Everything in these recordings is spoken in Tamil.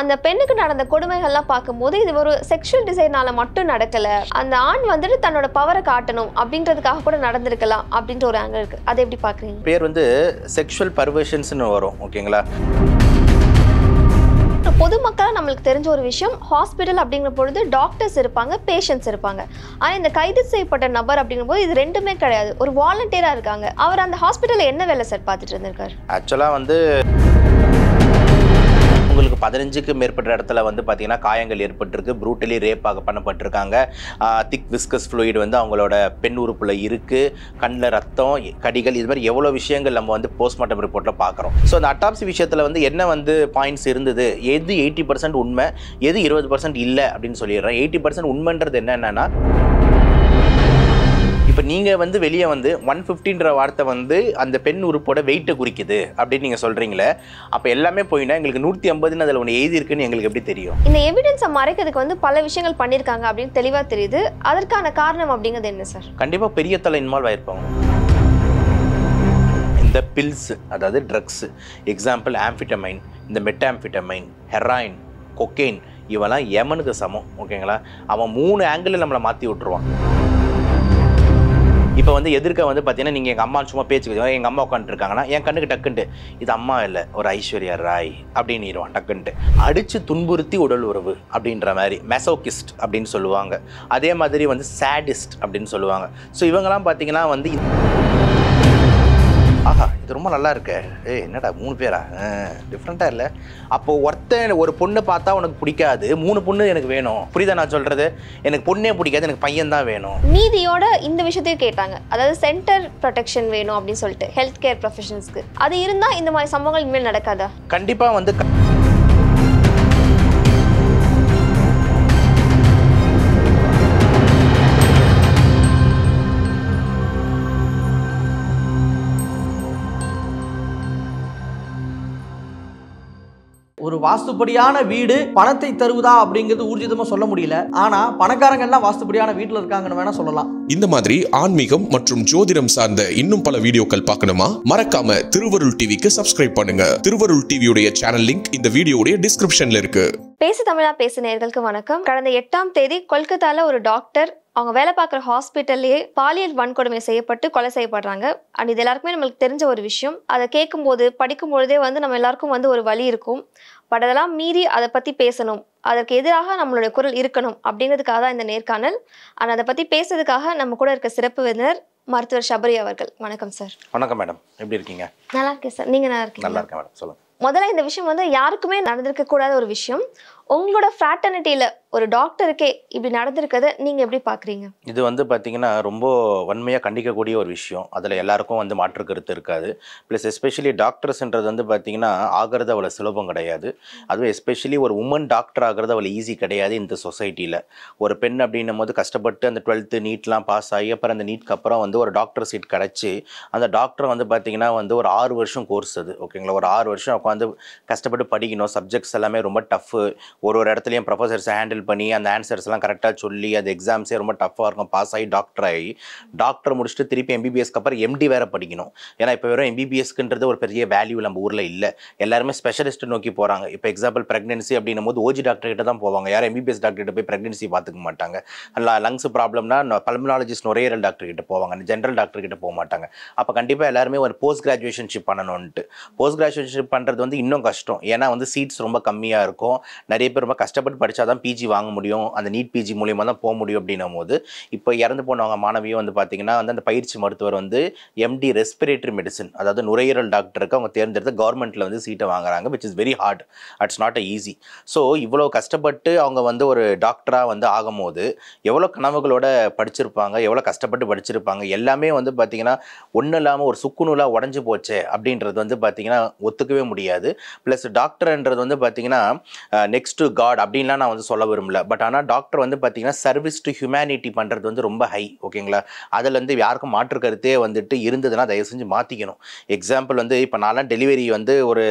அந்த பெண்ணுக்கு நடந்த கொடுமைகள்லாம் பார்க்கும்போது இது ஒரு செக்ஷுவல் டிசைனால மட்டும் நடக்கல அந்த ஆண் வந்துட்டு தன்னோட பவரை காட்டணும் அப்படின்றதுக்காக கூட நடந்திருக்கலாம் அப்படின்ற ஒரு ஆங்கிள் இருக்கு அதை எப்படி பாக்குறீங்க பேர் வந்து செக்ஷுவல் பர்வேஷன்ஸ்னு வரும் ஓகேங்களா பொதுமக்களாக நம்மளுக்கு தெரிஞ்ச ஒரு விஷயம் ஹாஸ்பிட்டல் அப்படிங்கிற பொழுது டாக்டர்ஸ் இருப்பாங்க பேஷண்ட்ஸ் இருப்பாங்க ஆனால் இந்த கைது செய்யப்பட்ட நபர் அப்படிங்கும்போது இது ரெண்டுமே கிடையாது ஒரு வாலண்டியராக இருக்காங்க அவர் அந்த ஹாஸ்பிட்டலில் என்ன வேலை சார் பார்த்துட்டு இருந்திருக்காரு ஆக்சுவலாக வந்து உங்களுக்கு பதினஞ்சுக்கு மேற்பட்ட இடத்துல வந்து பார்த்தீங்கன்னா காயங்கள் ஏற்பட்டிருக்கு ப்ரூட்டலி ரேப் ஆக பண்ணப்பட்டிருக்காங்க திக் விஸ்கஸ் ஃப்ளூயிட் வந்து அவங்களோட பெண் உறுப்பில் இருக்குது கண்ணில் ரத்தம் கடிகள் இது மாதிரி எவ்வளோ விஷயங்கள் நம்ம வந்து போஸ்ட்மார்ட்டம் ரிப்போர்ட்டில் பார்க்குறோம் ஸோ அந்த அட்டாப்சி விஷயத்தில் வந்து என்ன வந்து பாயிண்ட்ஸ் இருந்தது எது எயிட்டி பர்சன்ட் உண்மை எது இருபது பர்சன்ட் இல்லை அப்படின்னு சொல்லிடுறேன் எயிட்டி பர்சன்ட் உண்மைன்றது என்னென்னா இப்போ நீங்கள் வந்து வெளியே வந்து ஒன் ஃபிஃப்டின்ற வார்த்தை வந்து அந்த பெண் உறுப்போட வெயிட்டை குறிக்குது அப்படின்னு நீங்கள் சொல்கிறீங்களே அப்போ எல்லாமே போயினா எங்களுக்கு நூற்றி ஐம்பதுன்னு அதில் ஒன்று எழுதியிருக்குன்னு எங்களுக்கு எப்படி தெரியும் இந்த எவிடன்ஸை மறைக்கிறதுக்கு வந்து பல விஷயங்கள் பண்ணியிருக்காங்க அப்படின்னு தெளிவாக தெரியுது அதற்கான காரணம் அப்படிங்கிறது என்ன சார் கண்டிப்பாக பெரிய தலை இன்வால்வ் ஆயிருப்பாங்க இந்த பில்ஸ் அதாவது ட்ரக்ஸு எக்ஸாம்பிள் ஆம்ஃபிட்டமைன் இந்த மெட்டாம்ஃபிட்டமைன் ஹெராயின் கொக்கெயின் இவெல்லாம் எமனுக்கு சமம் ஓகேங்களா அவன் மூணு ஆங்கிளில் நம்மளை மாற்றி விட்ருவான் இப்போ வந்து எதிர்க்க வந்து பார்த்தீங்கன்னா நீங்கள் எங்கள் அம்மா சும்மா பேச்சு எங்கள் அம்மா உட்காந்துருக்காங்கன்னா என் கண்ணுக்கு டக்குன்ட்டு இது அம்மா இல்லை ஒரு ஐஸ்வர்யா ராய் இருவான் டக்குன்ட்டு அடித்து துன்புறுத்தி உடல் உறவு அப்படின்ற மாதிரி மெசோகிஸ்ட் அப்படின்னு சொல்லுவாங்க அதே மாதிரி வந்து சேடிஸ்ட் அப்படின்னு சொல்லுவாங்க ஸோ இவங்கெல்லாம் பார்த்தீங்கன்னா வந்து ஆஹா இது ரொம்ப நல்லா இருக்கு ஏய் என்னடா மூணு பேரா டிஃப்ரெண்ட்டாக இல்லை அப்போ ஒருத்தன் ஒரு பொண்ணு பார்த்தா உனக்கு பிடிக்காது மூணு பொண்ணு எனக்கு வேணும் புரியுதா நான் சொல்றது எனக்கு பொண்ணே பிடிக்காது எனக்கு பையன் தான் வேணும் நீதியோட இந்த விஷயத்தையும் கேட்டாங்க அதாவது சென்டர் ப்ரொடெக்ஷன் வேணும் அப்படின்னு சொல்லிட்டு ஹெல்த் கேர் ப்ரொஃபஷன்ஸ்க்கு அது இருந்தால் இந்த மாதிரி சம்பவங்கள் இனிமேல் நடக்காதா கண்டிப்பாக வந்து ஒரு வாஸ்துப்படியான வீடு பணத்தை தருவதா அப்படிங்கிறது ஊர்ஜிதமா சொல்ல முடியல ஆனா பணக்காரங்க எல்லாம் வாஸ்துப்படியான வீட்டுல இருக்காங்கன்னு வேணா சொல்லலாம் இந்த மாதிரி ஆன்மீகம் மற்றும் ஜோதிடம் சார்ந்த இன்னும் பல வீடியோக்கள் பார்க்கணுமா மறக்காம திருவருள் டிவிக்கு சப்ஸ்கிரைப் பண்ணுங்க திருவருள் டிவியுடைய சேனல் லிங்க் இந்த வீடியோடைய டிஸ்கிரிப்ஷன்ல இருக்கு பேசு தமிழா பேச நேர்களுக்கு வணக்கம் கடந்த எட்டாம் தேதி கொல்கத்தால ஒரு டாக்டர் அவங்க வேலை பார்க்குற ஹாஸ்பிட்டல்லையே பாலியல் வன்கொடுமை செய்யப்பட்டு கொலை செய்யப்படுறாங்க அண்ட் இது எல்லாருக்குமே நம்மளுக்கு தெரிஞ்ச ஒரு விஷயம் அதை கேட்கும்போது படிக்கும்பொழுதே வந்து நம்ம எல்லாருக்கும் வந்து ஒரு வழி இருக்கும் பட் அதெல்லாம் மீறி அதை பற்றி பேசணும் அதற்கு எதிராக நம்மளுடைய குரல் இருக்கணும் அப்படிங்கிறதுக்காக தான் இந்த நேர்காணல் அண்ட் அதை பற்றி பேசுறதுக்காக நம்ம கூட இருக்க சிறப்பு விருந்தினர் மருத்துவர் ஷபரி அவர்கள் வணக்கம் சார் வணக்கம் மேடம் எப்படி இருக்கீங்க நல்லா இருக்கேன் சார் நீங்கள் நல்லா இருக்கீங்க நல்லா இருக்கேன் மேடம் சொல்லுங்கள் முதல்ல இந்த விஷயம் வந்து யாருக்குமே நடந்திருக்க கூடாத ஒரு விஷயம் உங்களோட ஃப்ராட்டர்னிட்டியில் ஒரு டாக்டருக்கே இப்படி நடந்திருக்கிறத நீங்கள் எப்படி பார்க்குறீங்க இது வந்து பார்த்திங்கன்னா ரொம்ப வன்மையாக கண்டிக்கக்கூடிய ஒரு விஷயம் அதில் எல்லாருக்கும் வந்து மாற்று கருத்து இருக்காது ப்ளஸ் எஸ்பெஷலி டாக்டர்ஸ்ன்றது வந்து பார்த்தீங்கன்னா ஆகிறது அவ்வளோ சுலபம் கிடையாது அதுவும் எஸ்பெஷலி ஒரு உமன் டாக்டர் ஆகிறது அவ்வளோ ஈஸி கிடையாது இந்த சொசைட்டியில் ஒரு பெண் அப்படின்னும் போது கஷ்டப்பட்டு அந்த டுவெல்த்து நீட்லாம் பாஸ் ஆகி அப்புறம் அந்த நீட்க்கு அப்புறம் வந்து ஒரு டாக்டர் சீட் கிடச்சி அந்த டாக்டர் வந்து பார்த்திங்கன்னா வந்து ஒரு ஆறு வருஷம் கோர்ஸ் அது ஓகேங்களா ஒரு ஆறு வருஷம் உட்காந்து கஷ்டப்பட்டு படிக்கணும் சப்ஜெக்ட்ஸ் எல்லாமே ரொம்ப டஃப்பு ஒரு ஒரு இடத்துலையும் ப்ரொஃபஸர்ஸ் ஹேண்டில் ஹேண்டில் பண்ணி அந்த ஆன்சர்ஸ் எல்லாம் கரெக்டாக சொல்லி அது எக்ஸாம்ஸே ரொம்ப டஃப்பாக இருக்கும் பாஸ் ஆகி டாக்டர் ஆகி டாக்டர் முடிச்சுட்டு திருப்பி எம்பிபிஎஸ்க்கு அப்புறம் எம்டி வேற படிக்கணும் ஏன்னா இப்போ வெறும் எம்பிபிஎஸ்க்குன்றது ஒரு பெரிய வேல்யூ நம்ம ஊரில் இல்லை எல்லாருமே ஸ்பெஷலிஸ்ட் நோக்கி போகிறாங்க இப்போ எக்ஸாம்பிள் ப்ரெக்னென்சி அப்படின்னும் போது ஓஜி டாக்டர் கிட்ட தான் போவாங்க யாரும் எம்பிபிஎஸ் டாக்டர் கிட்ட போய் ப்ரெக்னென்சி பார்த்துக்க மாட்டாங்க லங்ஸ் ப்ராப்ளம்னா பல்மனாலஜிஸ்ட் நுரையீரல் டாக்டர் கிட்ட போவாங்க ஜென்ரல் டாக்டர் கிட்ட போக மாட்டாங்க அப்போ கண்டிப்பாக எல்லாருமே ஒரு போஸ்ட் கிராஜுவேஷன்ஷிப் பண்ணணும்ன்ட்டு போஸ்ட் கிராஜுவேஷன்ஷிப் பண்ணுறது வந்து இன்னும் கஷ்டம் ஏன்னா வந்து சீட்ஸ் ரொம்ப கம்மியாக இருக்கும் நிறைய பேர் ரொம்ப கஷ்டப்பட்டு படித்தா தான் பிஜி வாங்க முடியும் அந்த நீட் பிஜி மூலியமாக தான் போக முடியும் அப்படின்னும் போது இப்போ இறந்து போனவங்க மாணவியும் வந்து பார்த்தீங்கன்னா வந்து அந்த பயிற்சி மருத்துவர் வந்து எம்டி ரெஸ்பிரேட்டரி மெடிசன் அதாவது நுரையீரல் டாக்டருக்கு அவங்க தேர்ந்தெடுத்து கவர்மெண்ட்டில் வந்து சீட்டை வாங்குறாங்க which is very hard it's not a easy so இவ்வளோ கஷ்டப்பட்டு அவங்க வந்து ஒரு டாக்டராக வந்து ஆகும்போது எவ்வளோ கனவுகளோட படிச்சிருப்பாங்க எவ்வளோ கஷ்டப்பட்டு படிச்சிருப்பாங்க எல்லாமே வந்து பார்த்திங்கன்னா ஒன்றும் இல்லாமல் ஒரு சுக்குநூலாக உடஞ்சி போச்சு அப்படின்றது வந்து பார்த்திங்கன்னா ஒத்துக்கவே முடியாது ப்ளஸ் டாக்டர்ன்றது வந்து பார்த்திங்கன்னா நெக்ஸ்ட் காட் அப்படின்லாம் நான் வந்து சொல்ல வரும்ல பட் ஆனால் டாக்டர் வந்து பார்த்தீங்கன்னா சர்வீஸ் டு ஹியூமனிட்டி பண்ணுறது வந்து ரொம்ப ஹை ஓகேங்களா அதில் வந்து யாருக்கும் மாற்று கருத்தே வந்துட்டு இருந்ததுன்னா தயவு செஞ்சு மாற்றிக்கணும் எக்ஸாம்பிள் வந்து இப்போ நான்லாம் டெலிவரி வந்து ஒரு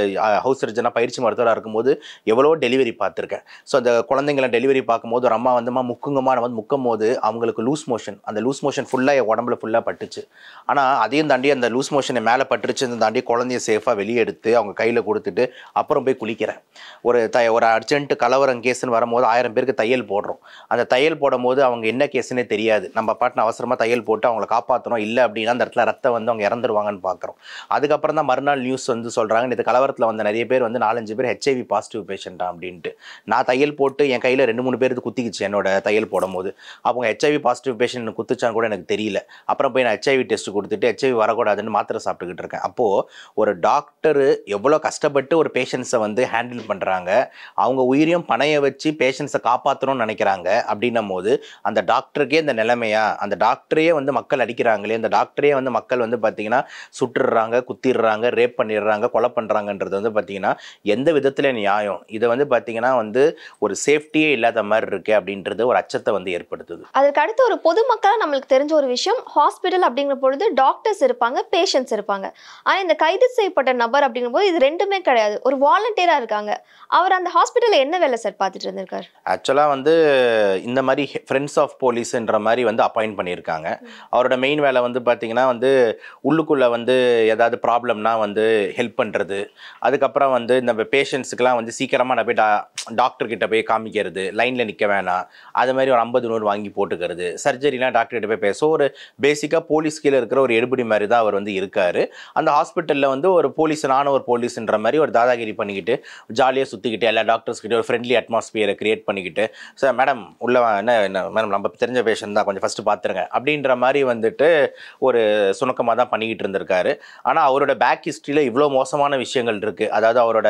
ஹவுஸ் சர்ஜனாக பயிற்சி மருத்துவராக இருக்கும்போது எவ்வளோ டெலிவரி பார்த்துருக்கேன் ஸோ அந்த குழந்தைங்களை டெலிவரி பார்க்கும்போது ஒரு அம்மா வந்துமா முக்குங்கம்மா வந்து முக்கும் போது அவங்களுக்கு லூஸ் மோஷன் அந்த லூஸ் மோஷன் ஃபுல்லாக என் உடம்புல ஃபுல்லாக பட்டுச்சு ஆனால் அதையும் தாண்டி அந்த லூஸ் மோஷனை மேலே பட்டுருச்சு தாண்டி குழந்தைய சேஃபாக வெளியே எடுத்து அவங்க கையில் கொடுத்துட்டு அப்புறம் போய் குளிக்கிறேன் ஒரு த ஒரு அர்ஜென்ட் கலவரம் கேஸ்ன்னு வரும்போது ஆயிரம் பேர் பேருக்கு தையல் போடுறோம் அந்த தையல் போடும்போது அவங்க என்ன கேஸ்னே தெரியாது நம்ம பாட்டின அவசரமாக தையல் போட்டு அவங்கள காப்பாற்றணும் இல்லை அப்படின்னா அந்த இடத்துல ரத்தம் வந்து அவங்க இறந்துருவாங்கன்னு பார்க்குறோம் அதுக்கப்புறம் தான் மறுநாள் நியூஸ் வந்து சொல்கிறாங்க இந்த கலவரத்தில் வந்த நிறைய பேர் வந்து நாலஞ்சு பேர் ஹெச்ஐவி பாசிட்டிவ் பேஷண்ட்டா அப்படின்ட்டு நான் தையல் போட்டு என் கையில் ரெண்டு மூணு பேருக்கு குத்திக்கிச்சு என்னோட தையல் போடும்போது அவங்க ஹெச்ஐவி பாசிட்டிவ் பேஷண்ட் குத்துச்சான் கூட எனக்கு தெரியல அப்புறம் போய் நான் ஹெச்ஐவி டெஸ்ட் கொடுத்துட்டு ஹெச்ஐவி வரக்கூடாதுன்னு மாத்திரை சாப்பிட்டுக்கிட்டு இருக்கேன் அப்போது ஒரு டாக்டரு எவ்வளோ கஷ்டப்பட்டு ஒரு பேஷண்ட்ஸை வந்து ஹேண்டில் பண்ணுறாங்க அவங்க உயிரியும் பணைய வச்சு பேஷண்ட்ஸை காப்பாற்றணும்னு நினைக்கிறாங்க அப்படின்னும் போது அந்த டாக்டருக்கே இந்த நிலைமையா அந்த டாக்டரையே வந்து மக்கள் அடிக்கிறாங்களே அந்த டாக்டரையே வந்து மக்கள் வந்து பார்த்தீங்கன்னா சுட்டுடுறாங்க குத்திடுறாங்க ரேப் பண்ணிடுறாங்க கொலை பண்ணுறாங்கன்றது வந்து பார்த்தீங்கன்னா எந்த விதத்தில் நியாயம் இதை வந்து பார்த்தீங்கன்னா வந்து ஒரு சேஃப்டியே இல்லாத மாதிரி இருக்கு அப்படின்றது ஒரு அச்சத்தை வந்து ஏற்படுத்துது அதுக்கு அடுத்து ஒரு பொதுமக்களாக நம்மளுக்கு தெரிஞ்ச ஒரு விஷயம் ஹாஸ்பிட்டல் அப்படிங்கிற பொழுது டாக்டர்ஸ் இருப்பாங்க பேஷண்ட்ஸ் இருப்பாங்க ஆனால் இந்த கைது செய்யப்பட்ட நபர் அப்படிங்கும்போது இது ரெண்டுமே கிடையாது ஒரு வாலண்டியராக இருக்காங்க அவர் அந்த ஹாஸ்பிட்டலில் என்ன வேலை சார் பார்த்துட்டு இருந்திருக்காரு ஆக்சுவலாக வந்து இந்த மாதிரி ஃப்ரெண்ட்ஸ் ஆஃப் போலீஸுன்ற மாதிரி வந்து அப்பாயிண்ட் பண்ணியிருக்காங்க அவரோட மெயின் வேலை வந்து பார்த்திங்கன்னா வந்து உள்ளுக்குள்ளே வந்து ஏதாவது ப்ராப்ளம்னா வந்து ஹெல்ப் பண்ணுறது அதுக்கப்புறம் வந்து இந்த பேஷண்ட்ஸுக்கெலாம் வந்து சீக்கிரமாக நான் போய் டா டாக்டர்கிட்ட போய் காமிக்கிறது லைனில் நிற்க வேணாம் அது மாதிரி ஒரு ஐம்பது நூறு வாங்கி போட்டுக்கிறது சர்ஜரிலாம் டாக்டர்கிட்ட போய் பேச ஒரு பேசிக்காக போலீஸ் கீழே இருக்கிற ஒரு எடுபடி மாதிரி தான் அவர் வந்து இருக்கார் அந்த ஹாஸ்பிட்டலில் வந்து ஒரு போலீஸ் நானும் ஒரு போலீஸுன்ற மாதிரி ஒரு தாதாகிரி பண்ணிக்கிட்டு ஜாலியாக சுற்றிக்கிட்டு எல்லா டாக்டர்ஸ்கிட்ட ஒரு ஃப்ரெண்ட்லி அட்மாஸ்பியரை கிரியேட் பண்ணி பண்ணிக்கிட்டு சார் மேடம் உள்ள என்ன என்ன மேடம் நம்ம தெரிஞ்ச பேஷன் தான் கொஞ்சம் ஃபஸ்ட்டு பார்த்துருங்க அப்படின்ற மாதிரி வந்துட்டு ஒரு சுணக்கமாக தான் பண்ணிக்கிட்டு இருந்திருக்காரு ஆனால் அவரோட பேக் ஹிஸ்ட்ரியில் இவ்வளோ மோசமான விஷயங்கள் இருக்குது அதாவது அவரோட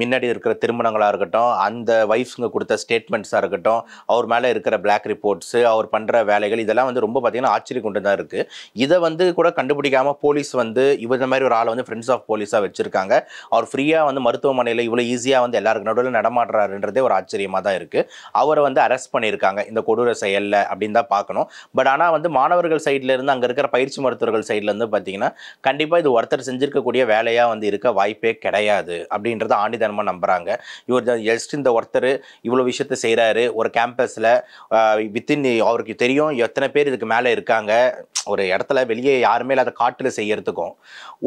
முன்னாடி இருக்கிற திருமணங்களாக இருக்கட்டும் அந்த வைஃப்ஸுங்க கொடுத்த ஸ்டேட்மெண்ட்ஸாக இருக்கட்டும் அவர் மேலே இருக்கிற பிளாக் ரிப்போர்ட்ஸு அவர் பண்ணுற வேலைகள் இதெல்லாம் வந்து ரொம்ப பார்த்திங்கன்னா ஆச்சரிய கொண்டு தான் இருக்குது இதை வந்து கூட கண்டுபிடிக்காமல் போலீஸ் வந்து இவர் மாதிரி ஒரு ஆளை வந்து ஃப்ரெண்ட்ஸ் ஆஃப் போலீஸாக வச்சுருக்காங்க அவர் ஃப்ரீயாக வந்து மருத்துவமனையில் இவ்வளோ ஈஸியாக வந்து எல்லாருக்கு நடுவில் நடமாடுறாருன்றதே ஒரு ஆச்சரியம் ஆச்சரியமாக தான் இருக்குது அவரை வந்து அரெஸ்ட் பண்ணியிருக்காங்க இந்த கொடூர செயலில் அப்படின்னு தான் பார்க்கணும் பட் ஆனால் வந்து மாணவர்கள் சைட்லேருந்து இருந்து அங்கே இருக்கிற பயிற்சி மருத்துவர்கள் சைட்லேருந்து பார்த்தீங்கன்னா கண்டிப்பாக இது ஒருத்தர் செஞ்சுருக்கக்கூடிய வேலையாக வந்து இருக்க வாய்ப்பே கிடையாது அப்படின்றத ஆண்டிதனமாக நம்புகிறாங்க இவர் ஜஸ்ட் இந்த ஒருத்தர் இவ்வளோ விஷயத்த செய்கிறாரு ஒரு கேம்பஸில் வித்தின் அவருக்கு தெரியும் எத்தனை பேர் இதுக்கு மேலே இருக்காங்க ஒரு இடத்துல வெளியே யாருமே இல்லாத காட்டில் செய்யறதுக்கும்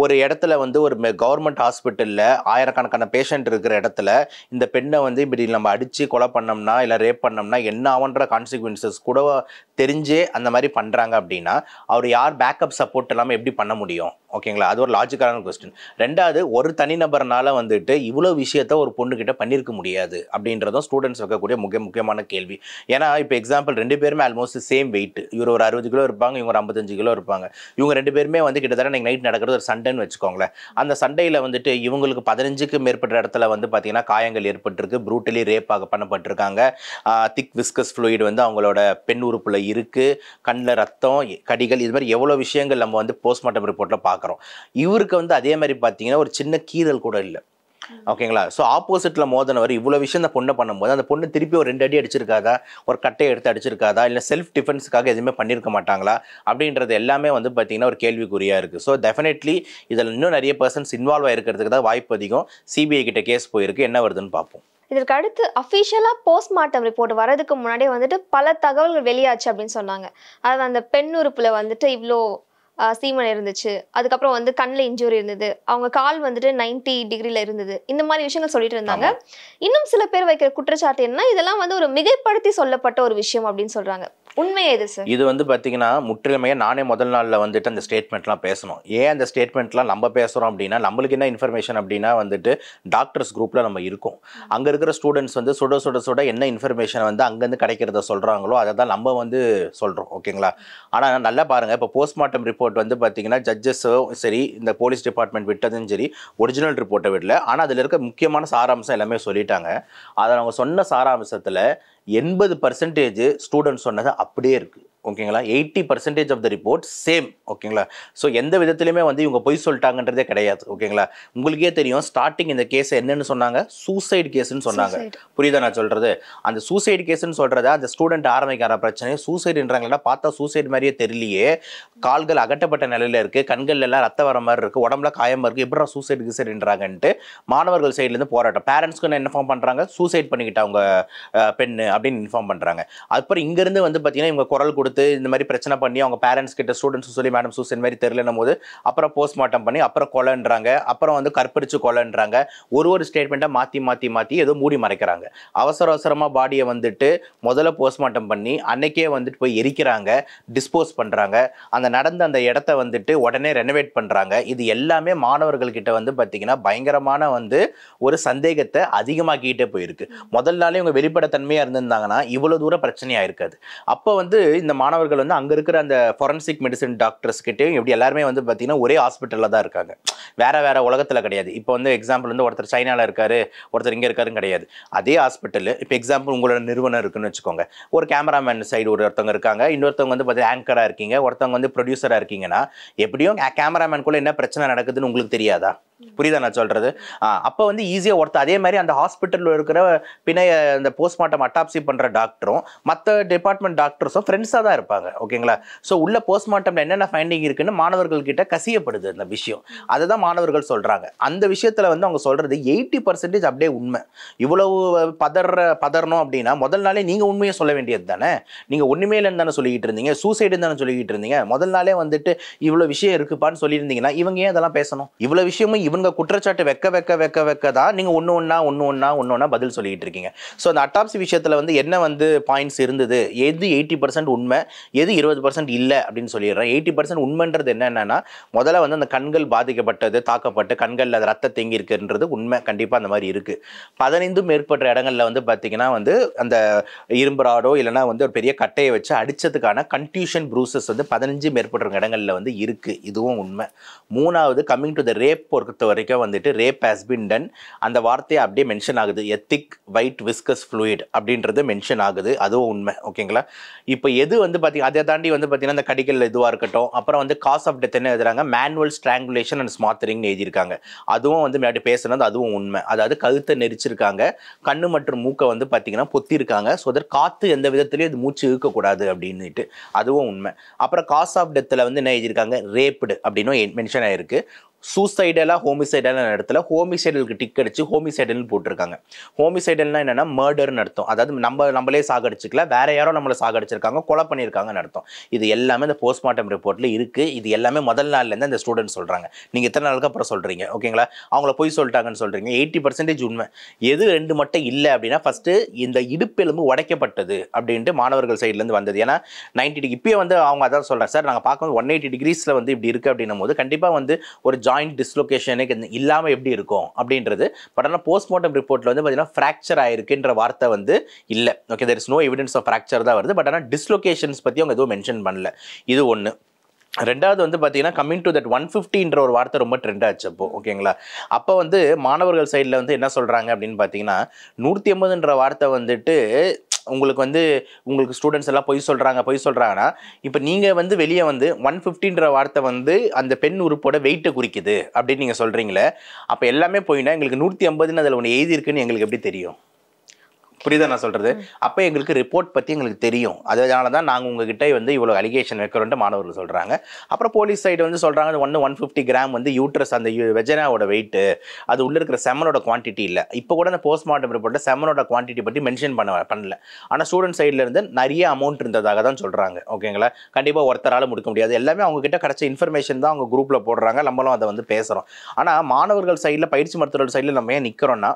ஒரு இடத்துல வந்து ஒரு கவர்மெண்ட் ஹாஸ்பிட்டலில் ஆயிரக்கணக்கான பேஷண்ட் இருக்கிற இடத்துல இந்த பெண்ணை வந்து இப்படி நம்ம அடித்து வச்சு கொலை பண்ணோம்னா இல்லை ரேப் பண்ணோம்னா என்ன ஆகுன்ற கான்சிக்வன்சஸ் கூட தெரிஞ்சே அந்த மாதிரி பண்ணுறாங்க அப்படின்னா அவர் யார் பேக்கப் சப்போர்ட் இல்லாமல் எப்படி பண்ண முடியும் ஓகேங்களா அது ஒரு லாஜிக்கலான கொஸ்டின் ரெண்டாவது ஒரு தனிநபர்னால வந்துட்டு இவ்வளோ விஷயத்த ஒரு பொண்ணுக்கிட்ட பண்ணியிருக்க முடியாது அப்படின்றதும் ஸ்டூடெண்ட்ஸ் வைக்கக்கூடிய முக்கிய முக்கியமான கேள்வி ஏன்னா இப்போ எக்ஸாம்பிள் ரெண்டு பேருமே ஆல்மோஸ்ட் சேம் வெயிட் இவர் ஒரு அறுபது கிலோ இருப்பாங்க இவங்க ஒரு ஐம்பத்தஞ்சு கிலோ இருப்பாங்க இவங்க ரெண்டு பேருமே வந்து கிட்டத்தட்ட நீங்கள் நைட் நடக்கிறது ஒரு சண்டைன்னு வச்சுக்கோங்களேன் அந்த சண்டையில் வந்துட்டு இவங்களுக்கு பதினஞ்சுக்கு மேற்பட்ட இடத்துல வந்து பார்த்தீங்கன்னா காயங்கள் ஏற்பட்டிருக்கு ப்ரூட்டலி ரேப் ஆக பண்ணப்பட்டிருக்காங்க திக் விஸ்கஸ் ஃப்ளூயிட் வந்து அவங்களோட பெண் உறுப்பில் இருக்குது கண்ணில் ரத்தம் கடிகள் இது மாதிரி எவ்வளோ விஷயங்கள் நம்ம வந்து போஸ்ட்மார்ட்டம் ரிப்போர்ட்டில் பார்க்குறோம் இவருக்கு வந்து அதே மாதிரி பார்த்தீங்கன்னா ஒரு சின்ன கீறல் கூட இல்லை ஓகேங்களா ஸோ ஆப்போசிட்டில் மோதனவர் இவ்வளோ விஷயம் அந்த பொண்ணை பண்ணும்போது அந்த பொண்ணு திருப்பி ஒரு ரெண்டு அடி அடிச்சிருக்காதா ஒரு கட்டையை எடுத்து அடிச்சிருக்காதா இல்லை செல்ஃப் டிஃபென்ஸுக்காக எதுவுமே பண்ணியிருக்க மாட்டாங்களா அப்படின்றது எல்லாமே வந்து பார்த்திங்கன்னா ஒரு கேள்விக்குறியாக இருக்குது ஸோ டெஃபினெட்லி இதில் இன்னும் நிறைய பர்சன்ஸ் இன்வால்வ் ஆகிருக்கிறதுக்கு தான் வாய்ப்பு அதிகம் சிபிஐ கிட்ட கேஸ் போயிருக்கு என்ன வருதுன்னு பார்ப்போம் இதற்கு அடுத்து அஃபிஷியலாக போஸ்ட்மார்ட்டம் ரிப்போர்ட் வரதுக்கு முன்னாடியே வந்துட்டு பல தகவல்கள் வெளியாச்சு அப்படின்னு சொன்னாங்க அதாவது அந்த பெண் உறுப்பில் வந்துட்டு இவ்வளோ சீமன் இருந்துச்சு அதுக்கப்புறம் வந்து கண்ணில் இன்ஜூரி இருந்தது அவங்க கால் வந்துட்டு நைன்டி டிகிரியில் இருந்தது இந்த மாதிரி விஷயங்கள் சொல்லிட்டு இருந்தாங்க இன்னும் சில பேர் வைக்கிற குற்றச்சாட்டு என்ன இதெல்லாம் வந்து ஒரு மிகைப்படுத்தி சொல்லப்பட்ட ஒரு விஷயம் அப்படின்னு சொல்கிறாங்க உண்மை இது சார் இது வந்து பார்த்தீங்கன்னா முற்றிலுமையாக நானே முதல் நாளில் வந்துட்டு அந்த ஸ்டேட்மெண்ட்லாம் பேசணும் ஏன் அந்த ஸ்டேட்மெண்ட்லாம் நம்ம பேசுகிறோம் அப்படின்னா நம்மளுக்கு என்ன இன்ஃபர்மேஷன் அப்படின்னா வந்துட்டு டாக்டர்ஸ் குரூப்பில் நம்ம இருக்கோம் அங்கே இருக்கிற ஸ்டூடெண்ட்ஸ் வந்து சுட சுட சுட என்ன இன்ஃபர்மேஷன் வந்து அங்கேருந்து கிடைக்கிறத சொல்கிறாங்களோ அதை தான் நம்ம வந்து சொல்கிறோம் ஓகேங்களா ஆனால் நல்லா பாருங்கள் இப்போ போஸ்ட்மார்ட்டம் ரிப்போர்ட் வந்து பார்த்தீங்கன்னா ஜட்ஜஸும் சரி இந்த போலீஸ் டிபார்ட்மெண்ட் விட்டதும் சரி ஒரிஜினல் ரிப்போர்ட்டை விடல ஆனால் அதில் இருக்க முக்கியமான சாராம்சம் எல்லாமே சொல்லிட்டாங்க அதை அவங்க சொன்ன சாராம்சத்தில் எண்பது பர்சன்டேஜ் ஸ்டூடெண்ட்ஸ் சொன்னது அப்படியே இருக்குது ஓகேங்களா eighty percentage of the report same ஓகேங்களா ஸோ எந்த விதத்துலையுமே வந்து இவங்க பொய் சொல்லிட்டாங்கன்றதே கிடையாது ஓகேங்களா உங்களுக்கே தெரியும் ஸ்டார்டிங் இந்த கேஸை என்னென்னு சொன்னாங்க சூசைட் கேஸ்ன்னு சொன்னாங்க புரியுதா நான் சொல்கிறது அந்த சூசைட் கேஸ்ன்னு சொல்கிறத அந்த ஸ்டூடெண்ட் ஆரம்பிக்கிற பிரச்சனை சூசைடுன்றாங்களா பார்த்தா சூசைட் மாதிரியே தெரியலையே கால்கள் அகட்டப்பட்ட நிலையில் இருக்குது கண்கள்லாம் ரத்த வர மாதிரி இருக்குது உடம்புல காயமாக இருக்குது எப்படி சூசைட் கிசைடுன்றாங்கன்ட்டு மாணவர்கள் சைட்லேருந்து போராட்டம் பேரண்ட்ஸ்க்கு இன்ஃபார்ம் பண்ணுறாங்க சூசைட் பண்ணிக்கிட்டு அவங்க பெண்ணு அப்படின்னு இன்ஃபார்ம் பண்ணுறாங்க அப்புறம் இங்கேருந்து வந்து பார்த்தீங்கன்னா இவங்க குரல் கொடுத்து கொடுத்து இந்த மாதிரி பிரச்சனை பண்ணி அவங்க பேரண்ட்ஸ் கிட்ட ஸ்டூடெண்ட்ஸ் சொல்லி மேடம் சூஸ் இந்த மாதிரி தெரியலனும் போது அப்புறம் போஸ்ட்மார்ட்டம் பண்ணி அப்புறம் கொலைன்றாங்க அப்புறம் வந்து கற்பழிச்சு கொலைன்றாங்க ஒரு ஒரு ஸ்டேட்மெண்ட்டை மாற்றி மாற்றி மாற்றி ஏதோ மூடி மறைக்கிறாங்க அவசர அவசரமாக பாடியை வந்துட்டு முதல்ல போஸ்ட்மார்ட்டம் பண்ணி அன்னைக்கே வந்துட்டு போய் எரிக்கிறாங்க டிஸ்போஸ் பண்ணுறாங்க அந்த நடந்த அந்த இடத்த வந்துட்டு உடனே ரெனோவேட் பண்ணுறாங்க இது எல்லாமே மாணவர்கள்கிட்ட வந்து பார்த்திங்கன்னா பயங்கரமான வந்து ஒரு சந்தேகத்தை அதிகமாக்கிட்டே போயிருக்கு முதல் நாளே இவங்க வெளிப்படத்தன்மையாக இருந்திருந்தாங்கன்னா இவ்வளோ தூரம் பிரச்சனையாக இருக்காது அப்போ வந்து இந்த மாணவர்கள் வந்து அங்கே இருக்கிற அந்த மெடிசின் மெடிசன் கிட்டேயும் இப்படி எல்லாருமே வந்து பார்த்தீங்கன்னா ஒரே ஹாஸ்பிட்டலில் தான் இருக்காங்க வேறு வேறு உலகத்தில் கிடையாது இப்போ வந்து எக்ஸாம்பிள் வந்து ஒருத்தர் சைனாவில் இருக்கார் ஒருத்தர் இங்கே இருக்காருன்னு கிடையாது அதே ஹாஸ்பிட்டலு இப்போ எக்ஸாம்பிள் உங்களோட நிறுவனம் இருக்குன்னு வச்சுக்கோங்க ஒரு கேமராமேன் சைடு ஒரு ஒருத்தவங்க இருக்காங்க இன்னொருத்தவங்க வந்து பார்த்தீங்கன்னா ஆங்கராக இருக்கீங்க ஒருத்தவங்க வந்து ப்ரொடியூசராக இருக்கீங்கன்னா எப்படியும் கேமராமேன் கூட என்ன பிரச்சனை நடக்குதுன்னு உங்களுக்கு தெரியாதா புரியுதா நான் சொல்கிறது அப்போ வந்து ஈஸியாக ஒருத்தர் அதே மாதிரி அந்த ஹாஸ்பிட்டலில் இருக்கிற பிணைய அந்த போஸ்ட்மார்ட்டம் அட்டாப்சி பண்ணுற டாக்டரும் மற்ற டிபார்ட்மெண்ட் டாக்டர்ஸும் ஃப்ரெண்ட்ஸாக தான் இருப்பாங்க ஓகேங்களா ஸோ உள்ள போஸ்ட்மார்ட்டமில் என்னென்ன ஃபைண்டிங் இருக்குன்னு மாணவர்கள்கிட்ட கசியப்படுது அந்த விஷயம் அதை தான் மாணவர்கள் சொல்கிறாங்க அந்த விஷயத்தில் வந்து அவங்க சொல்கிறது எயிட்டி பர்சன்டேஜ் அப்படியே உண்மை இவ்வளவு பதற பதறணும் அப்படின்னா முதல் நாளே நீங்கள் உண்மையை சொல்ல வேண்டியது தானே நீங்கள் ஒன்றுமே இல்லைன்னு தானே சொல்லிக்கிட்டு இருந்தீங்க சூசைடுன்னு தானே சொல்லிக்கிட்டு இருந்தீங்க முதல் நாளே வந்துட்டு இவ்வளோ விஷயம் இருக்குப்பான்னு சொல்லியிருந்தீங்கன்னா இவங்க ஏன் இதெல்லாம் பேசணும் இவ்வளோ விஷயமும் இவங்க குற்றச்சாட்டு வெக்க வெக்க வெக்க வைக்க தான் நீங்கள் ஒன்று ஒன்றா ஒன்று ஒன்றா ஒன்று ஒன்றா பதில் சொல்லிகிட்டு இருக்கீங்க ஸோ அந்த அட்டாப்சி விஷயத்தில் வந்து என்ன வந்து பாயிண்ட்ஸ் இருந்தது எது எயிட்டி பர்சன்ட் உண்மை எது இருபது பர்சன்ட் இல்லை அப்படின்னு சொல்லிடுறேன் எயிட்டி பர்சன்ட் உண்மைன்றது என்னென்னா முதல்ல வந்து அந்த கண்கள் பாதிக்கப்பட்டது தாக்கப்பட்டு கண்களில் அது ரத்த தேங்கி இருக்குன்றது உண்மை கண்டிப்பாக அந்த மாதிரி இருக்குது பதினைந்தும் மேற்பட்ட இடங்களில் வந்து பார்த்திங்கன்னா வந்து அந்த இரும்புராடோ இல்லைனா வந்து ஒரு பெரிய கட்டையை வச்சு அடித்ததுக்கான கன்ட்யூஷன் ப்ரூசஸ் வந்து பதினஞ்சு மேற்பட்ட இடங்களில் வந்து இருக்குது இதுவும் உண்மை மூணாவது கம்மிங் டு த ரேப் ஒரு பொறுத்த வரைக்கும் வந்துட்டு ரேப் ஹஸ் பின் டன் அந்த வார்த்தையை அப்படியே மென்ஷன் ஆகுது எத்திக் வைட் விஸ்கஸ் ஃப்ளூயிட் அப்படின்றது மென்ஷன் ஆகுது அதுவும் உண்மை ஓகேங்களா இப்போ எது வந்து பார்த்திங்க அதை தாண்டி வந்து பார்த்திங்கன்னா அந்த கடிகள் இதுவாக இருக்கட்டும் அப்புறம் வந்து காஸ் ஆஃப் டெத் என்ன எழுதுறாங்க மேனுவல் ஸ்ட்ராங்குலேஷன் அண்ட் ஸ்மாத்தரிங்னு எழுதியிருக்காங்க அதுவும் வந்து மேடம் பேசுனது அதுவும் உண்மை அதாவது கழுத்தை நெரிச்சிருக்காங்க கண்ணு மற்றும் மூக்கை வந்து பார்த்திங்கன்னா பொத்திருக்காங்க ஸோ அதற்கு காற்று எந்த விதத்துலேயும் அது மூச்சு இழுக்கக்கூடாது அப்படின்னுட்டு அதுவும் உண்மை அப்புறம் காஸ் ஆஃப் டெத்தில் வந்து என்ன எழுதியிருக்காங்க ரேப்டு அப்படின்னும் மென்ஷன் ஆயிருக்கு சூசைடெல்லாம் ஹோமிசைடல்னு இடத்துல ஹோமிசைடலுக்கு டிக் அடிச்சு ஹோமிசைடல்னு போட்டிருக்காங்க ஹோமிசைடல்னா என்னன்னா மர்டர்னு அர்த்தம் அதாவது நம்ம நம்மளே சாகடிச்சிக்கல வேற யாரோ நம்மளை சாகடிச்சிருக்காங்க கொலை பண்ணியிருக்காங்கன்னு அர்த்தம் இது எல்லாமே இந்த போஸ்ட்மார்ட்டம் ரிப்போர்ட்டில் இருக்குது இது எல்லாமே முதல் நாள்லேருந்து அந்த ஸ்டூடெண்ட் சொல்கிறாங்க நீங்கள் இத்தனை நாளுக்கு அப்புறம் சொல்கிறீங்க ஓகேங்களா அவங்கள போய் சொல்லிட்டாங்கன்னு சொல்கிறீங்க எயிட்டி பர்சன்டேஜ் உண்மை எது ரெண்டு மட்டும் இல்லை அப்படின்னா ஃபஸ்ட்டு இந்த இடுப்பெலும்பு உடைக்கப்பட்டது அப்படின்ட்டு மாணவர்கள் சைட்லேருந்து வந்தது ஏன்னா நைன்டி டிகிரி இப்போயே வந்து அவங்க அதான் சொல்கிறேன் சார் நாங்கள் பார்க்கும்போது ஒன் எயிட்டி டிகிரிஸில் வந்து இப்படி இருக்குது அப்படின்னும் போது கண்டிப்பாக வந்து ஒரு ஜாயிண்ட் டிஸ்லொகேஷன் எனக்கு இல்லாமல் எப்படி இருக்கும் அப்படின்றது பட் ஆனால் போஸ்ட்மார்ட்டம் ரிப்போர்ட்டில் வந்து பார்த்தீங்கன்னா ஃப்ராக்சர் ஆயிருக்குன்ற வார்த்தை வந்து இல்லை okay there is no evidence of fracture தான் வருது பட் ஆனால் டிஸ்லொகேஷன்ஸ் பற்றி அவங்க எதுவும் மென்ஷன் பண்ணல இது ஒன்று ரெண்டாவது வந்து பார்த்தீங்கன்னா கம்மிங் டு தட் ஒன் ஃபிஃப்டின்ற ஒரு வார்த்தை ரொம்ப ட்ரெண்ட் ஆச்சு அப்போ ஓகேங்களா அப்போ வந்து மாணவர்கள் சைடில் வந்து என்ன சொல்கிறாங்க அப்படின்னு பார்த்தீங்கன்னா நூற்றி ஐம்பதுன்ற வார்த்தை வந்துட்டு உங்களுக்கு வந்து உங்களுக்கு ஸ்டூடெண்ட்ஸ் எல்லாம் பொய் சொல்கிறாங்க பொய் சொல்கிறாங்கன்னா இப்போ நீங்கள் வந்து வெளியே வந்து ஒன் ஃபிஃப்டின்ற வார்த்தை வந்து அந்த பெண் உறுப்போட வெயிட்டை குறிக்குது அப்படின்னு நீங்கள் சொல்கிறீங்களே அப்போ எல்லாமே போயினா எங்களுக்கு நூற்றி ஐம்பதுன்னு அதில் ஒன்று எழுதியிருக்குன்னு எங்களுக்கு எப்படி தெரியும் புரியுதா நான் சொல்கிறது அப்போ எங்களுக்கு ரிப்போர்ட் பற்றி எங்களுக்கு தெரியும் அதனால தான் நாங்கள் உங்ககிட்ட வந்து இவ்வளோ அலிகேஷன் வைக்கிறோம் மாணவர்கள் சொல்கிறாங்க அப்புறம் போலீஸ் சைடு வந்து சொல்கிறாங்க ஒன்று ஒன் ஃபிஃப்டி கிராம் வந்து யூட்ரஸ் அந்த வெஜனாவோட வெயிட்டு அது உள்ளே இருக்கிற செமனோட குவான்டிட்டி இல்லை இப்போ கூட அந்த போஸ்ட்மார்ட்டம் ரிப்போர்ட் செமனோட குவான்டிட்டி பற்றி மென்ஷன் பண்ண பண்ணல ஆனால் ஸ்டூடெண்ட் சைட்லேருந்து நிறைய அமௌண்ட் இருந்ததாக தான் சொல்கிறாங்க ஓகேங்களா கண்டிப்பாக ஒருத்தரால் முடிக்க முடியாது எல்லாமே கிட்ட கிடச்ச இன்ஃபர்மேஷன் தான் அவங்க குரூப்பில் போடுறாங்க நம்மளும் அதை வந்து பேசுகிறோம் ஆனால் மாணவர்கள் சைடில் பயிற்சி மருத்துவர்கள் சைடில் நம்ம ஏன் நிற்கிறோன்னா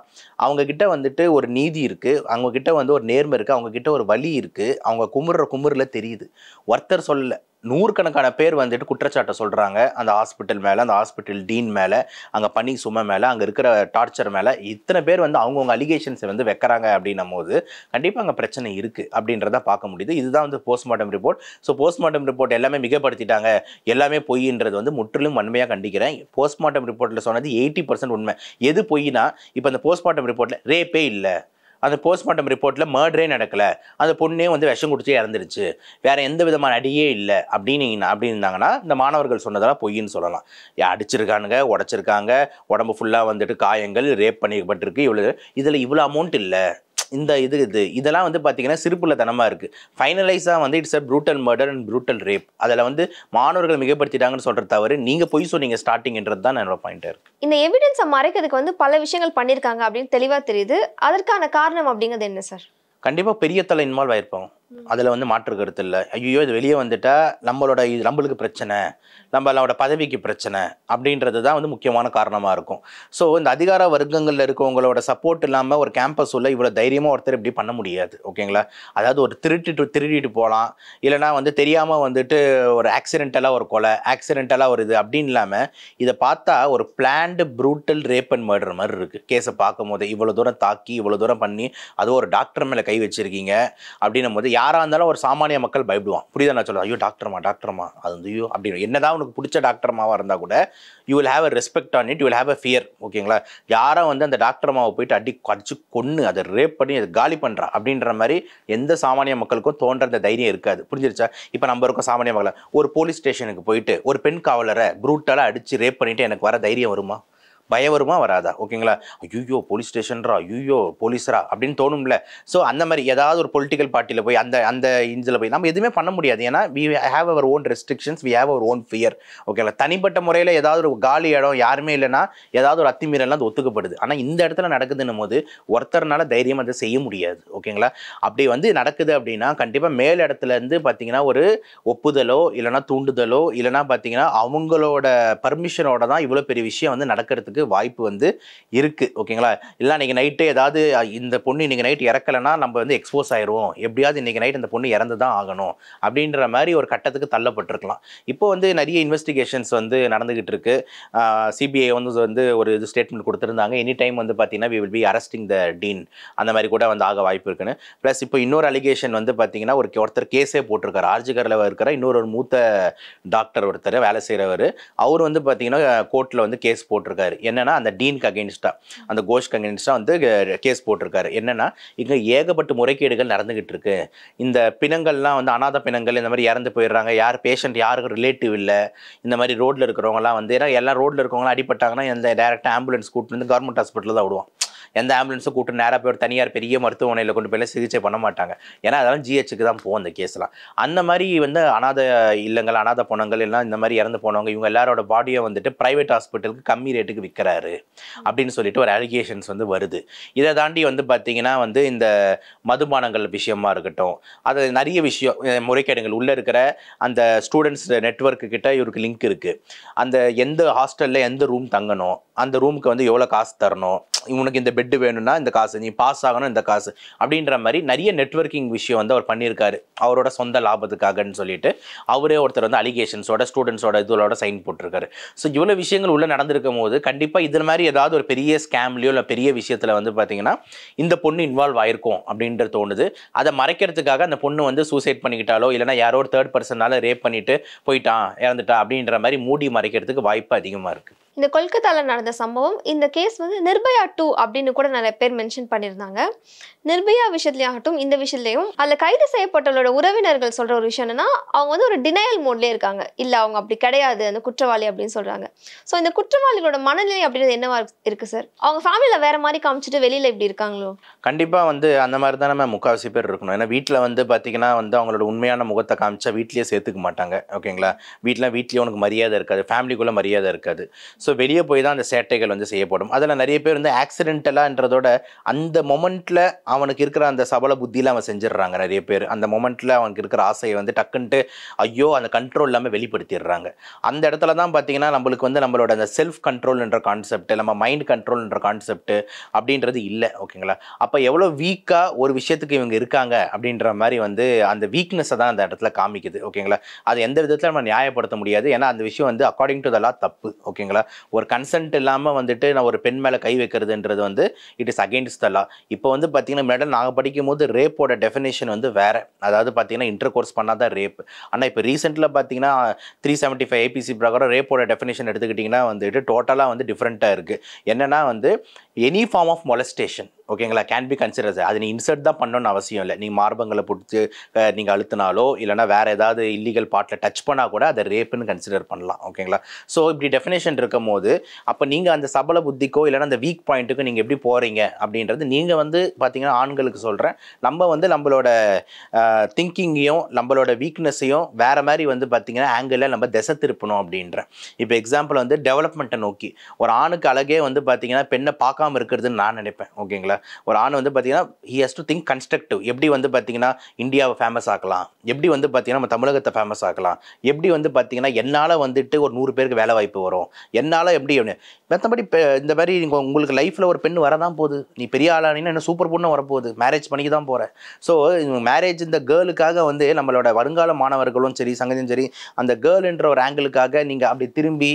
அவங்கக்கிட்ட வந்துட்டு ஒரு நீதி இருக்குது அவங்கக்கிட்ட வந்து ஒரு நேர்மை இருக்குது அவங்கக்கிட்ட ஒரு வழி இருக்குது அவங்க குமுற குமுறில் தெரியுது ஒருத்தர் சொல்லலை நூறுக்கணக்கான பேர் வந்துட்டு குற்றச்சாட்டை சொல்கிறாங்க அந்த ஹாஸ்பிட்டல் மேலே அந்த ஹாஸ்பிட்டல் டீன் மேலே அங்கே பனி சுமை மேலே அங்கே இருக்கிற டார்ச்சர் மேலே இத்தனை பேர் வந்து அவங்கவுங்க அலிகேஷன்ஸை வந்து வைக்கிறாங்க அப்படின்னும் போது கண்டிப்பாக அங்கே பிரச்சனை இருக்குது அப்படின்றத பார்க்க முடியுது இதுதான் வந்து postmortem report so postmortem report எல்லாமே மிகப்படுத்திட்டாங்க எல்லாமே பொய்ன்றது வந்து முற்றிலும் வன்மையாக கண்டிக்கிறேன் போஸ்ட்மார்ட்டம் ரிப்போர்ட்டில் சொன்னது எயிட்டி பர்சன்ட் உண்மை எது பொய்னா இப்போ அந்த போஸ்ட்மார்ட்டம் ரிப்போர்ட்டில் ரேப்பே இல்லை அந்த போஸ்ட்மார்ட்டம் ரிப்போர்ட்டில் மர்டரே நடக்கலை அந்த பொண்ணே வந்து விஷம் குடிச்சே இறந்துருச்சு வேறு எந்த விதமான அடியே இல்லை அப்படின்னு அப்படின்னாங்கன்னா இந்த மாணவர்கள் சொன்னதெல்லாம் பொய்ன்னு சொல்லலாம் அடிச்சிருக்கானுங்க உடச்சிருக்காங்க உடம்பு ஃபுல்லாக வந்துட்டு காயங்கள் ரேப் பண்ணிக்கப்பட்டிருக்கு இவ்வளோ இதில் இவ்வளோ அமௌண்ட் இல்லை இந்த இது இது இதெல்லாம் வந்து பார்த்தீங்கன்னா தனமாக இருக்குது ஃபைனலைஸாக வந்து it's a brutal murder and brutal rape அதில் வந்து மாணவர்கள் மிகப்படுத்திட்டாங்கன்னு சொல்கிற தவறு நீங்கள் பொய் சொன்னீங்க ஸ்டார்டிங்ன்றது தான் என்னோட பாயிண்டாக இருக்குது இந்த எவிடன்ஸை மறைக்கிறதுக்கு வந்து பல விஷயங்கள் பண்ணியிருக்காங்க அப்படின்னு தெளிவாக தெரியுது அதற்கான காரணம் அப்படிங்கிறது என்ன சார் கண்டிப்பாக பெரிய தலை இன்வால்வ் ஆயிருப்பாங்க அதில் வந்து மாற்று கருத்து இல்லை ஐயோ இது வெளியே வந்துட்டால் நம்மளோட இது நம்மளுக்கு பிரச்சனை நம்மளோட பதவிக்கு பிரச்சனை அப்படின்றது தான் வந்து முக்கியமான காரணமாக இருக்கும் ஸோ இந்த அதிகார வர்க்கங்களில் இருக்கவங்களோட சப்போர்ட் இல்லாமல் ஒரு கேம்பஸ் உள்ள இவ்வளோ தைரியமாக ஒருத்தர் இப்படி பண்ண முடியாது ஓகேங்களா அதாவது ஒரு திருட்டு திருடிட்டு போகலாம் இல்லைனா வந்து தெரியாமல் வந்துட்டு ஒரு ஆக்சிடென்டலாக ஒரு கொலை ஆக்சிடென்டலாக ஒரு இது அப்படின்னு இல்லாமல் இதை பார்த்தா ஒரு planned brutal rape and murder மாதிரி இருக்குது கேஸை பார்க்கும் போது இவ்வளோ தூரம் தாக்கி இவ்வளோ தூரம் பண்ணி அதுவும் ஒரு டாக்டர் மேலே கை வச்சுருக்கீங்க அப்படின்னும் போது யாராக இருந்தாலும் ஒரு சாமானிய மக்கள் பயப்படுவான் புரியுதா நான் சொல்லுவேன் ஐயோ டாக்டர்மா டாக்டர்மா அது வந்து ஐயோ அப்படின்னு என்னதான் உனக்கு பிடிச்ச டாக்டர்மாவாக இருந்தால் கூட you will have a respect on it you will have a fear ஓகேங்களா யாரும் வந்து அந்த டாக்டர்மாவை போயிட்டு அடி கடிச்சு கொன்று அதை ரேப் பண்ணி அதை காலி பண்ணுறா அப்படின்ற மாதிரி எந்த சாமானிய மக்களுக்கும் தோன்ற அந்த தைரியம் இருக்காது புரிஞ்சிருச்சா இப்போ நம்ம இருக்க சாமானிய மக்களை ஒரு போலீஸ் ஸ்டேஷனுக்கு போயிட்டு ஒரு பெண் காவலரை ப்ரூட்டலாக அடித்து ரேப் பண்ணிவிட்டு எனக்கு வர தைரியம் வருமா பயம் வருமா வராதா ஓகேங்களா ஐயோ போலீஸ் ஸ்டேஷன்ரா ஐயோ போலீஸரா அப்படின்னு தோணும்ல ஸோ அந்த மாதிரி ஏதாவது ஒரு பொலிட்டிக்கல் பார்ட்டியில் போய் அந்த அந்த இன்ஜில் போய் நம்ம எதுவுமே பண்ண முடியாது ஏன்னா we have our own restrictions we have our own fear ஓகேங்களா தனிப்பட்ட முறையில் ஏதாவது ஒரு காலி இடம் யாருமே இல்லைன்னா ஏதாவது ஒரு அத்துமீறலாம் அது ஒத்துக்கப்படுது ஆனால் இந்த இடத்துல நடக்குதுன்னும் போது ஒருத்தர்னால தைரியம் அதை செய்ய முடியாது ஓகேங்களா அப்படி வந்து நடக்குது அப்படின்னா கண்டிப்பாக மேல் இடத்துலேருந்து பார்த்தீங்கன்னா ஒரு ஒப்புதலோ இல்லைனா தூண்டுதலோ இல்லைனா பார்த்தீங்கன்னா அவங்களோட பர்மிஷனோட தான் இவ்வளோ பெரிய விஷயம் வந்து நடக்கிறதுக்கு வர்றதுக்கு வாய்ப்பு வந்து இருக்குது ஓகேங்களா இல்லை நீங்கள் நைட்டு ஏதாவது இந்த பொண்ணு இன்றைக்கி நைட் இறக்கலைன்னா நம்ம வந்து எக்ஸ்போஸ் ஆயிடுவோம் எப்படியாவது இன்றைக்கி நைட் இந்த பொண்ணு இறந்து தான் ஆகணும் அப்படின்ற மாதிரி ஒரு கட்டத்துக்கு தள்ளப்பட்டிருக்கலாம் இப்போ வந்து நிறைய இன்வெஸ்டிகேஷன்ஸ் வந்து நடந்துக்கிட்டு இருக்கு சிபிஐ வந்து வந்து ஒரு இது ஸ்டேட்மெண்ட் கொடுத்துருந்தாங்க எனி டைம் வந்து பார்த்தீங்கன்னா we will be arresting the teen அந்த மாதிரி கூட வந்து ஆக வாய்ப்பு இருக்குன்னு ப்ளஸ் இப்போ இன்னொரு அலிகேஷன் வந்து பார்த்தீங்கன்னா ஒரு ஒருத்தர் கேஸே போட்டிருக்காரு ஆர்ஜிகரில் இருக்கிற இன்னொரு ஒரு மூத்த டாக்டர் ஒருத்தர் வேலை செய்கிறவர் அவர் வந்து பார்த்தீங்கன்னா கோர்ட்டில் வந்து கேஸ் போட்டிருக்காரு என்னன்னா அந்த டீனுக்கு அகேன்ஸ்டாக அந்த கோஷ்க்கு அகேன்ஸ்டாக வந்து கேஸ் போட்டிருக்காரு என்னன்னா இங்கே ஏகப்பட்ட முறைகேடுகள் நடந்துகிட்டு இருக்கு இந்த பிணங்கள்லாம் வந்து அநாத பிணங்கள் இந்த மாதிரி இறந்து போயிடுறாங்க யார் பேஷண்ட் யாருக்கும் ரிலேட்டிவ் இல்லை இந்த மாதிரி ரோட்டில் இருக்கிறவங்கலாம் வந்து ஏன்னா எல்லாம் ரோட்டில் இருக்கவங்களாம் அடிப்பட்டாங்கன்னா எந்த டேரெக்டாக ஆம்புலன்ஸ் கூட்டிட்டு வந்து கவர்மெண்ட் ஹாஸ்பிட்டலில் தான் விடுவோம் எந்த ஆம்புலன்ஸும் கூட்டு நேராக போய் தனியார் பெரிய மருத்துவமனையில் கொண்டு போய் சிகிச்சை பண்ண மாட்டாங்க ஏன்னா அதெல்லாம் ஜிஹெச்சுக்கு தான் போகும் அந்த கேஸ்லாம் அந்த மாதிரி வந்து அநாத இல்லங்கள் அநாத போனங்கள் எல்லாம் இந்த மாதிரி இறந்து போனவங்க இவங்க எல்லாரோட பாடியை வந்துட்டு ப்ரைவேட் ஹாஸ்பிட்டலுக்கு கம்மி ரேட்டுக்கு விற்கிறாரு அப்படின்னு சொல்லிட்டு ஒரு அலிகேஷன்ஸ் வந்து வருது இதை தாண்டி வந்து பார்த்தீங்கன்னா வந்து இந்த மதுபானங்கள் விஷயமா இருக்கட்டும் அது நிறைய விஷயம் முறைகேடுகள் உள்ளே இருக்கிற அந்த ஸ்டூடெண்ட்ஸ் நெட்ஒர்க்கு கிட்ட இவருக்கு லிங்க் இருக்குது அந்த எந்த ஹாஸ்டலில் எந்த ரூம் தங்கணும் அந்த ரூமுக்கு வந்து எவ்வளோ காசு தரணும் இவனுக்கு இந்த பெட்டு வேணும்னா இந்த காசு நீ பாஸ் ஆகணும் இந்த காசு அப்படின்ற மாதிரி நிறைய நெட்ஒர்க்கிங் விஷயம் வந்து அவர் பண்ணியிருக்காரு அவரோட சொந்த லாபத்துக்காகன்னு சொல்லிட்டு அவரே ஒருத்தர் வந்து அலிகேஷன்ஸோட ஸ்டூடெண்ட்ஸோட இதுவோட சைன் போட்டிருக்காரு ஸோ இவ்வளோ விஷயங்கள் உள்ளே நடந்திருக்கும் போது கண்டிப்பாக இது மாதிரி ஏதாவது ஒரு பெரிய ஸ்கேம்லையோ இல்லை பெரிய விஷயத்தில் வந்து பார்த்தீங்கன்னா இந்த பொண்ணு இன்வால்வ் ஆயிருக்கும் அப்படின்ற தோணுது அதை மறைக்கிறதுக்காக அந்த பொண்ணு வந்து சூசைட் பண்ணிக்கிட்டாலோ இல்லைனா யாரோ ஒரு தேர்ட் பர்சனால் ரேப் பண்ணிவிட்டு போயிட்டான் இறந்துட்டா அப்படின்ற மாதிரி மூடி மறைக்கிறதுக்கு வாய்ப்பு அதிகமாக இருக்குது இந்த கொல்கத்தாவில் நடந்த சம்பவம் இந்த கேஸ் வந்து நிர்பயா டூ அப்படின்னு கூட நிறைய பேர் மென்ஷன் பண்ணியிருந்தாங்க நிர்பயா விஷயத்துலையாகட்டும் இந்த விஷயத்துலையும் அதில் கைது செய்யப்பட்டவளோட உறவினர்கள் சொல்கிற ஒரு விஷயம் என்னன்னா அவங்க வந்து ஒரு டினையல் மோட்லேயே இருக்காங்க இல்லை அவங்க அப்படி கிடையாது அந்த குற்றவாளி அப்படின்னு சொல்கிறாங்க ஸோ இந்த குற்றவாளிகளோட மனநிலை அப்படின்றது என்னவா இருக்குது சார் அவங்க ஃபேமிலியில் வேறு மாதிரி காமிச்சிட்டு வெளியில் இப்படி இருக்காங்களோ கண்டிப்பாக வந்து அந்த மாதிரி தான் நம்ம முக்கால்வாசி பேர் இருக்கணும் ஏன்னா வீட்டில் வந்து பார்த்தீங்கன்னா வந்து அவங்களோட உண்மையான முகத்தை காமிச்சா வீட்லேயே சேர்த்துக்க மாட்டாங்க ஓகேங்களா வீட்டில் வீட்லேயே உனக்கு மரியாதை இருக்காது ஃபேமிலிக்குள்ளே மரியாதை இருக்காது ஸோ ஸோ வெளியே போய் தான் அந்த சேட்டைகள் வந்து செய்யப்படும் அதில் நிறைய பேர் வந்து ஆக்சிடென்டலான்றதோட அந்த மொமெண்ட்டில் அவனுக்கு இருக்கிற அந்த சபல புத்தியில் அவன் செஞ்சிடுறாங்க நிறைய பேர் அந்த மொமெண்ட்டில் அவனுக்கு இருக்கிற ஆசையை வந்து டக்குன்ட்டு ஐயோ அந்த கண்ட்ரோல் இல்லாமல் வெளிப்படுத்திடுறாங்க அந்த இடத்துல தான் பார்த்தீங்கன்னா நம்மளுக்கு வந்து நம்மளோட அந்த செல்ஃப் கண்ட்ரோல்ன்ற கான்செப்ட் நம்ம மைண்ட் கண்ட்ரோல்ன்ற கான்செப்ட் அப்படின்றது இல்லை ஓகேங்களா அப்போ எவ்வளோ வீக்காக ஒரு விஷயத்துக்கு இவங்க இருக்காங்க அப்படின்ற மாதிரி வந்து அந்த வீக்னஸை தான் அந்த இடத்துல காமிக்குது ஓகேங்களா அது எந்த விதத்தில் நம்ம நியாயப்படுத்த முடியாது ஏன்னா அந்த விஷயம் வந்து அக்கார்டிங் டு தலா தப்பு ஓகேங்களா ஒரு கன்சென்ட் இல்லாமல் வந்துட்டு நான் ஒரு பெண் மேலே கை வைக்கிறதுன்றது வந்து it is against the law இப்போ வந்து பார்த்தீங்கன்னா மேடம் நாங்கள் படிக்கும் போது ரேப்போட டெஃபினேஷன் வந்து வேறு அதாவது பார்த்தீங்கன்னா இன்டர் கோர்ஸ் பண்ணால் தான் ரேப் ஆனால் இப்போ ரீசெண்டில் பார்த்தீங்கன்னா த்ரீ செவன்ட்டி ஃபைவ் ஏபிசி பிரகாரம் ரேப்போட டெஃபினேஷன் எடுத்துக்கிட்டிங்கன்னா வந்துட்டு டோட்டலாக வந்து டிஃப்ரெண்ட்டாக இருக்குது என்னென்னா வந்து எனி ஃபார்ம் ஆஃப் மொலஸ்டேஷன் ஓகேங்களா கேன் பி கன்சிடர்ஸ் அது நீ இன்சர்ட் தான் பண்ணணும்னு அவசியம் இல்லை நீங்கள் மார்பங்களை பிடிச்சி நீங்கள் அழுத்தினாலோ இல்லைனா வேறு ஏதாவது இல்லீகல் பாட்டில் டச் பண்ணால் கூட அதை ரேப்புன்னு கன்சிடர் பண்ணலாம் ஓகேங்களா ஸோ இப்படி டெஃபினேஷன் இருக்கும் போது அப்போ நீங்கள் அந்த சபல புத்திக்கோ இல்லைனா அந்த வீக் பாயிண்ட்டுக்கோ நீங்கள் எப்படி போகிறீங்க அப்படின்றது நீங்கள் வந்து பார்த்தீங்கன்னா ஆண்களுக்கு சொல்கிறேன் நம்ம வந்து நம்மளோட திங்கிங்கையும் நம்மளோட வீக்னஸையும் வேறு மாதிரி வந்து பார்த்திங்கன்னா ஆங்கிளில் நம்ம திசை திருப்பணும் அப்படின்ற இப்போ எக்ஸாம்பிள் வந்து டெவலப்மெண்ட்டை நோக்கி ஒரு ஆணுக்கு அழகே வந்து பார்த்திங்கன்னா பெண்ணை பார்க்காம பண்ணாமல் இருக்கிறதுன்னு நான் நினைப்பேன் ஓகேங்களா ஒரு ஆண் வந்து பார்த்தீங்கன்னா he has to think constructive எப்படி வந்து பார்த்தீங்கன்னா இந்தியாவை ஃபேமஸ் ஆக்கலாம் எப்படி வந்து பார்த்தீங்கன்னா நம்ம தமிழகத்தை ஃபேமஸ் ஆக்கலாம் எப்படி வந்து பார்த்தீங்கன்னா என்னால் வந்துட்டு ஒரு நூறு பேருக்கு வேலை வாய்ப்பு வரும் என்னால் எப்படி மற்றபடி இந்த மாதிரி உங்களுக்கு லைஃப்பில் ஒரு பெண் வரதான் போகுது நீ பெரிய ஆளானீங்கன்னா என்ன சூப்பர் பொண்ணு வரப்போகுது மேரேஜ் பண்ணிக்கு தான் போகிறேன் ஸோ மேரேஜ் இந்த கேர்ளுக்காக வந்து நம்மளோட வருங்கால மாணவர்களும் சரி சங்கதியும் சரி அந்த கேர்ள்ன்ற ஒரு ஆங்கிளுக்காக நீங்கள் அப்படி திரும்பி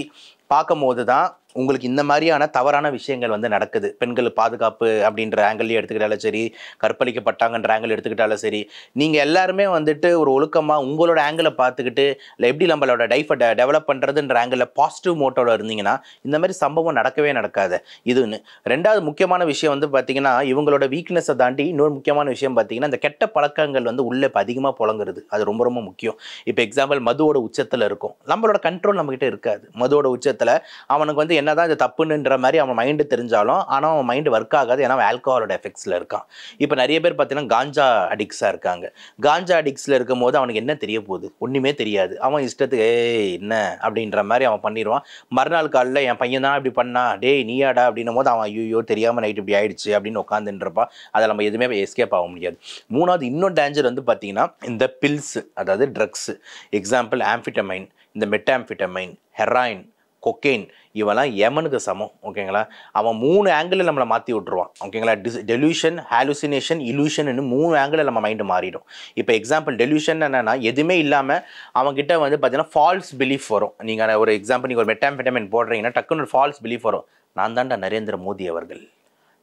பார்க்கும் போது தான் உங்களுக்கு இந்த மாதிரியான தவறான விஷயங்கள் வந்து நடக்குது பெண்கள் பாதுகாப்பு அப்படின்ற ஆங்கிள் எடுத்துக்கிட்டாலும் சரி கற்பழிக்கப்பட்டாங்கன்ற ஆங்கிள் எடுத்துக்கிட்டாலும் சரி நீங்கள் எல்லாருமே வந்துட்டு ஒரு ஒழுக்கமாக உங்களோட ஆங்கிளை பார்த்துக்கிட்டு இல்லை எப்படி நம்மளோட டைஃபை டெவலப் பண்ணுறதுன்ற ஆங்கிளில் பாசிட்டிவ் மோட்டோட இருந்தீங்கன்னா இந்த மாதிரி சம்பவம் நடக்கவே நடக்காது இதுன்னு ரெண்டாவது முக்கியமான விஷயம் வந்து பார்த்தீங்கன்னா இவங்களோட வீக்னஸை தாண்டி இன்னொரு முக்கியமான விஷயம் பார்த்தீங்கன்னா இந்த கெட்ட பழக்கங்கள் வந்து உள்ளே இப்போ அதிகமாக புழங்குறது அது ரொம்ப ரொம்ப முக்கியம் இப்போ எக்ஸாம்பிள் மதுவோட உச்சத்தில் இருக்கும் நம்மளோட கண்ட்ரோல் நம்மக்கிட்ட இருக்காது மதுவோட உச்சத்தில் அவனுக்கு வந்து என்னதான் இது தப்புன்ற மாதிரி அவன் மைண்டு தெரிஞ்சாலும் ஆனால் அவன் மைண்டு ஒர்க் ஆகாது ஏன்னா அவன் ஆல்கஹாலோட எஃபெக்ட்ஸில் இருக்கான் இப்போ நிறைய பேர் பார்த்தீங்கன்னா காஞ்சா அடிக்ஸாக இருக்காங்க காஞ்சா அடிக்ஸில் இருக்கும் போது அவனுக்கு என்ன தெரிய போகுது ஒன்றுமே தெரியாது அவன் இஷ்டத்துக்கு ஏய் என்ன அப்படின்ற மாதிரி அவன் பண்ணிடுவான் மறுநாள் காலில் என் பையன் தான் இப்படி பண்ணா டே நீயாடா அப்படின்னும் போது அவன் ஐயோ தெரியாமல் நைட் இப்படி ஆயிடுச்சு அப்படின்னு உட்காந்துன்றப்பா அதை நம்ம எதுவுமே எஸ்கேப் ஆக முடியாது மூணாவது இன்னும் டேஞ்சர் வந்து பார்த்தீங்கன்னா இந்த பில்ஸ் அதாவது ட்ரக்ஸு எக்ஸாம்பிள் ஆம்ஃபிட்டமைன் இந்த மெட்டாம்ஃபிட்டமைன் ஹெராயின் கொக்கெயின் இவெல்லாம் எமனுக்கு சமம் ஓகேங்களா அவன் மூணு ஆங்கிளில் நம்மளை மாற்றி விட்ருவான் ஓகேங்களா டிஸ் டெலியூஷன் ஹாலுசினேஷன் இலூஷன்னு மூணு ஆங்கிளில் நம்ம மைண்டு மாறிடும் இப்போ எக்ஸாம்பிள் டெலியூஷன் என்னென்னா எதுவுமே இல்லாமல் அவங்ககிட்ட வந்து பார்த்தீங்கன்னா ஃபால்ஸ் பிலீஃப் வரும் நீங்கள் ஒரு எக்ஸாம்பிள் நீங்கள் ஒரு மெட்டாம்பெட்டமெண்ட் போடுறீங்கன்னா டக்குன்னு ஒரு ஃபால்ஸ் பிலீஃப் வரும் நான் தாண்டா நரேந்திர மோடி அவர்கள்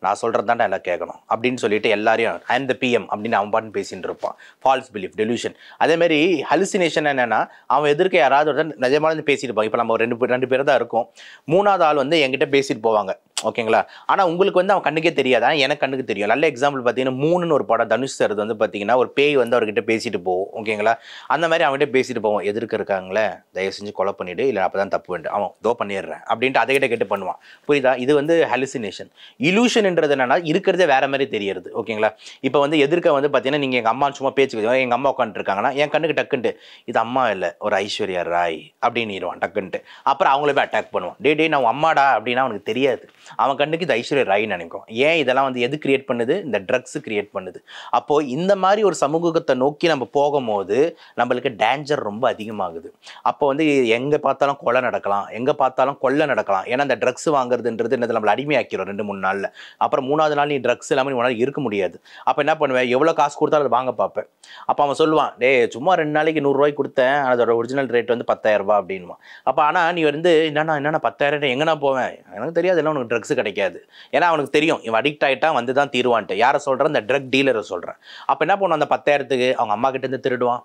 நான் சொல்கிறது தான் எல்லாம் கேட்கணும் அப்படின்னு சொல்லிட்டு எல்லாரையும் ஐ த பிஎம் அப்படின்னு அவன் பாட்டு பேசிகிட்டு இருப்பான் ஃபால்ஸ் பிலீஃப் டெலியூஷன் அதேமாரி ஹலுசினேஷன் என்னென்னா அவன் எதிர்க்க யாராவது ஒருத்தர் நிஜமான பேசிட்டு இருப்பாங்க இப்போ நம்ம ரெண்டு ரெண்டு பேர் தான் இருக்கும் மூணாவது ஆள் வந்து என்கிட்ட பேசிட்டு போவாங்க ஓகேங்களா ஆனால் உங்களுக்கு வந்து அவன் கண்ணுக்கே தெரியாது எனக்கு கண்ணுக்கு தெரியும் நல்ல எக்ஸாம்பிள் பார்த்தீங்கன்னா மூணுன்னு ஒரு படம் தனுஷ் சார் வந்து பார்த்தீங்கன்னா ஒரு பேய் வந்து அவர்கிட்ட பேசிட்டு போவோம் ஓகேங்களா அந்த மாதிரி அவன்கிட்ட பேசிட்டு போவோம் எதிர்க்க இருக்காங்களே தயவு செஞ்சு கொலை பண்ணிவிடு இல்லை அப்போ தான் தப்பு வேண்டும் அவன் தோ பண்ணிடுறேன் அப்படின்ட்டு அதை கிட்ட கேட்டு பண்ணுவான் புரியுதா இது வந்து ஹலுசினேஷன் இலூஷன்ன்றது என்னன்னா இருக்கிறதே வேற மாதிரி தெரியுது ஓகேங்களா இப்போ வந்து எதிர்க்க வந்து பார்த்தீங்கன்னா நீங்கள் எங்கள் அம்மா சும்மா பேச்சு எங்கள் அம்மா இருக்காங்கன்னா என் கண்ணுக்கு டக்குன்ட்டு இது அம்மா இல்லை ஒரு ஐஸ்வர்யா ராய் அப்படின்னு இருவான் டக்குன்ட்டு அப்புறம் அவங்கள போய் அட்டாக் பண்ணுவான் டே டே நான் அம்மாடா அப்படின்னா அவனுக்கு தெரியாது அவன் கண்ணுக்கு இது ஐஸ்வர்யா ராய் நினைக்கும் ஏன் இதெல்லாம் வந்து எது கிரியேட் பண்ணுது இந்த ட்ரக்ஸ் கிரியேட் பண்ணுது அப்போது இந்த மாதிரி ஒரு சமூகத்தை நோக்கி நம்ம போகும்போது நம்மளுக்கு டேஞ்சர் ரொம்ப அதிகமாகுது அப்போ வந்து எங்கே பார்த்தாலும் கொலை நடக்கலாம் எங்கே பார்த்தாலும் கொள்ளை நடக்கலாம் ஏன்னா இந்த ட்ரக்ஸ் வாங்குறதுன்றது என்னது நம்மளை அடிமையாக்கிறோம் ரெண்டு மூணு நாளில் அப்புறம் மூணாவது நாள் நீ ட்ரக்ஸ் இல்லாமல் உன்னால் இருக்க முடியாது அப்போ என்ன பண்ணுவேன் எவ்வளோ காசு கொடுத்தாலும் அதை வாங்க பார்ப்பேன் அப்போ அவன் சொல்லுவான் டே சும்மா ரெண்டு நாளைக்கு நூறுரூவாய்க்கு கொடுத்தேன் அதோட ஒரிஜினல் ரேட் வந்து பத்தாயிரரூபா அப்படின்வான் அப்போ ஆனால் நீ வந்து என்னன்னா என்னென்ன பத்தாயிரம் எங்கன்னா போவேன் எனக்கு தெரியாது எல்லாம் உனக்கு ட்ரக்ஸ் கிடைக்காது ஏன்னா அவனுக்கு தெரியும் இவன் அடிக்ட் ஆகிட்டா வந்து தான் தீர்வான்ட்டு யாரை சொல்கிறேன் இந்த ட்ரக் டீலரை சொல்கிறேன் அப்போ என்ன பண்ணுவோம் அந்த பத்தாயிரத்துக்கு அவங்க அம்மா கிட்டேருந்து திருடுவான்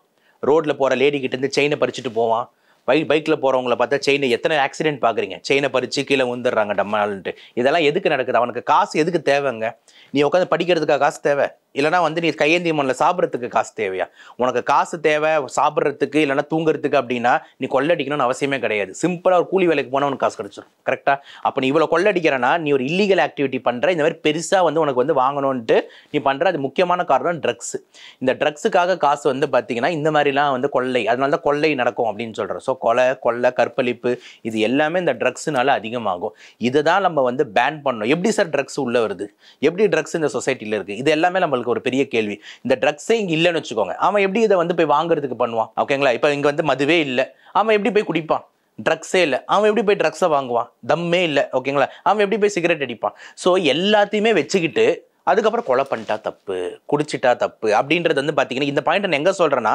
ரோட்டில் போகிற லேடி கிட்டேருந்து செயினை பறிச்சுட்டு போவான் பைக் பைக்கில் போகிறவங்கள பார்த்தா செயினை எத்தனை ஆக்சிடென்ட் பார்க்குறீங்க செயினை பறித்து கீழே உந்துடுறாங்க டம்மாள்ன்ட்டு இதெல்லாம் எதுக்கு நடக்குது அவனுக்கு காசு எதுக்கு தேவைங்க நீ உட்காந்து படிக்கிறதுக்காக காசு தேவை இல்லைனா வந்து நீ கையேந்தி மண்ணில் சாப்பிட்றதுக்கு காசு தேவையா உனக்கு காசு தேவை சாப்பிட்றதுக்கு இல்லைனா தூங்குறதுக்கு அப்படின்னா நீ கொள்ளடிக்கணும்னு அவசியமே கிடையாது சிம்பிளாக ஒரு கூலி வேலைக்கு போனால் உனக்கு காசு கிடச்சிடும் கரெக்டாக அப்போ நீ இவ்வளோ கொள்ளடிக்கிறனா நீ ஒரு இல்லீகல் ஆக்டிவிட்டி பண்ணுற இந்த மாதிரி பெருசாக வந்து உனக்கு வந்து வாங்கணும்ன்ட்டு நீ பண்ணுற அது முக்கியமான காரணம் ட்ரக்ஸ் இந்த ட்ரக்ஸுக்காக காசு வந்து பார்த்தீங்கன்னா இந்த மாதிரிலாம் வந்து கொள்ளை அதனால தான் கொள்ளை நடக்கும் அப்படின்னு சொல்கிறோம் ஸோ கொலை கொள்ளை கற்பழிப்பு இது எல்லாமே இந்த ட்ரக்ஸுனால அதிகமாகும் இதை தான் நம்ம வந்து பேன் பண்ணணும் எப்படி சார் ட்ரக்ஸ் உள்ளே வருது எப்படி ட்ரக்ஸ் இந்த சொசைட்டியில் இருக்குது இது எல்லாமே நம்மளுக்கு அவங்களுக்கு ஒரு பெரிய கேள்வி இந்த ட்ரக்ஸே இங்கே இல்லைன்னு வச்சுக்கோங்க அவன் எப்படி இதை வந்து போய் வாங்குறதுக்கு பண்ணுவான் ஓகேங்களா இப்போ இங்கே வந்து மதுவே இல்லை அவன் எப்படி போய் குடிப்பான் ட்ரக்ஸே இல்லை அவன் எப்படி போய் ட்ரக்ஸை வாங்குவான் தம்மே இல்லை ஓகேங்களா அவன் எப்படி போய் சிகரெட் அடிப்பான் ஸோ எல்லாத்தையுமே வச்சுக்கிட்டு அதுக்கப்புறம் கொலை பண்ணிட்டா தப்பு குடிச்சிட்டா தப்பு அப்படின்றது வந்து பார்த்தீங்கன்னா இந்த பாயிண்ட் நான் எங்கே சொல்கிறேன்னா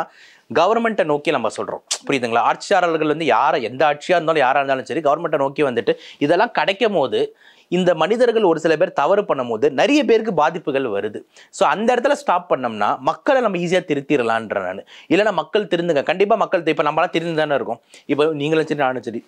கவர்மெண்ட்டை நோக்கி நம்ம சொல்கிறோம் புரியுதுங்களா ஆட்சியாளர்கள் வந்து யாரை எந்த ஆட்சியாக இருந்தாலும் யாராக இருந்தாலும் சரி கவர்மெண்ட்டை நோக்கி வந்துட்டு இதெல்லாம் கிடைக்கும் போது இந்த மனிதர்கள் ஒரு சில பேர் தவறு பண்ணும்போது நிறைய பேருக்கு பாதிப்புகள் வருது ஸோ அந்த இடத்துல ஸ்டாப் பண்ணோம்னா மக்களை நம்ம ஈஸியாக திருத்திடலான்ற நான் இல்லைனா மக்கள் திருந்துங்க கண்டிப்பாக மக்கள் இப்போ நம்மளாம் திருந்து தானே இருக்கும் இப்போ நீங்களும் சரி நானும் சரி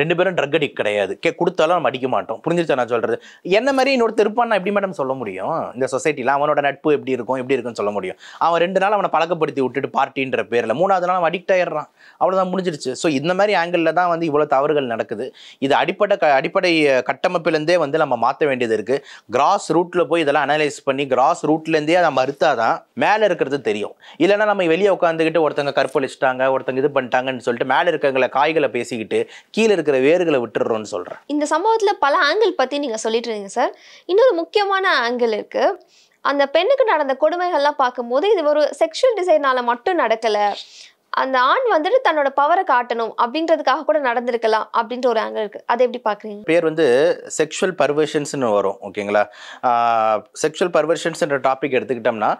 ரெண்டு பேரும் ட்ரக் அடிக் கிடையாது கே கொடுத்தாலும் நம்ம அடிக்க மாட்டோம் புரிஞ்சிருச்சா நான் சொல்கிறது என்ன மாதிரி இன்னொரு திருப்பான் நான் எப்படி மேடம் சொல்ல முடியும் இந்த சொசைட்டியில் அவனோட நட்பு எப்படி இருக்கும் எப்படி இருக்குன்னு சொல்ல முடியும் அவன் ரெண்டு நாள் அவனை பழக்கப்படுத்தி விட்டுட்டு பார்ட்டின்ற பேரில் மூணாவது நாள் அவன் அடிக்ட் ஆயிடுறான் அவ்வளோதான் முடிஞ்சிருச்சு ஸோ இந்த மாதிரி ஆங்கிளில் தான் வந்து இவ்வளோ தவறுகள் நடக்குது இது அடிப்படை க அடிப்படை கட்டமைப்பிலேருந்தே வந்து நம்ம மாற்ற வேண்டியது இருக்குது கிராஸ் ரூட்டில் போய் இதெல்லாம் அனலைஸ் பண்ணி கிராஸ் ரூட்லேருந்தே நம்ம மறுத்தா தான் மேலே இருக்கிறது தெரியும் இல்லைனா நம்ம வெளியே உட்காந்துக்கிட்டு ஒருத்தங்க கற்பழிச்சிட்டாங்க ஒருத்தங்க இது பண்ணிட்டாங்கன்னு சொல்லிட்டு மேலே இருக்கிறவங்களை காய்களை பேசிக்கிட்டு கீழே இருக்கிற வேர்களை விட்டுடுறோம்னு சொல்கிறேன் இந்த சம்பவத்தில் பல ஆங்கிள் பற்றி நீங்கள் சொல்லிட்டு இருந்தீங்க சார் இன்னொரு முக்கியமான ஆங்கிள் இருக்குது அந்த பெண்ணுக்கு நடந்த கொடுமைகள்லாம் பார்க்கும்போது இது ஒரு செக்ஷுவல் டிசைனால் மட்டும் நடக்கலை அந்த ஆண் வந்துட்டு தன்னோட பவரை காட்டணும் அப்படின்றதுக்காக கூட நடந்திருக்கலாம் அப்படின்ற ஒரு ஆங்கிள் இருக்கு அதை எப்படி பாக்குறீங்க பேர் வந்து செக்ஷுவல் பர்வர்ஷன்ஸ்னு வரும் ஓகேங்களா செக்ஷுவல் பர்வர்ஷன்ஸ்ன்ற டாபிக் எடுத்துக்கிட்டோம்னா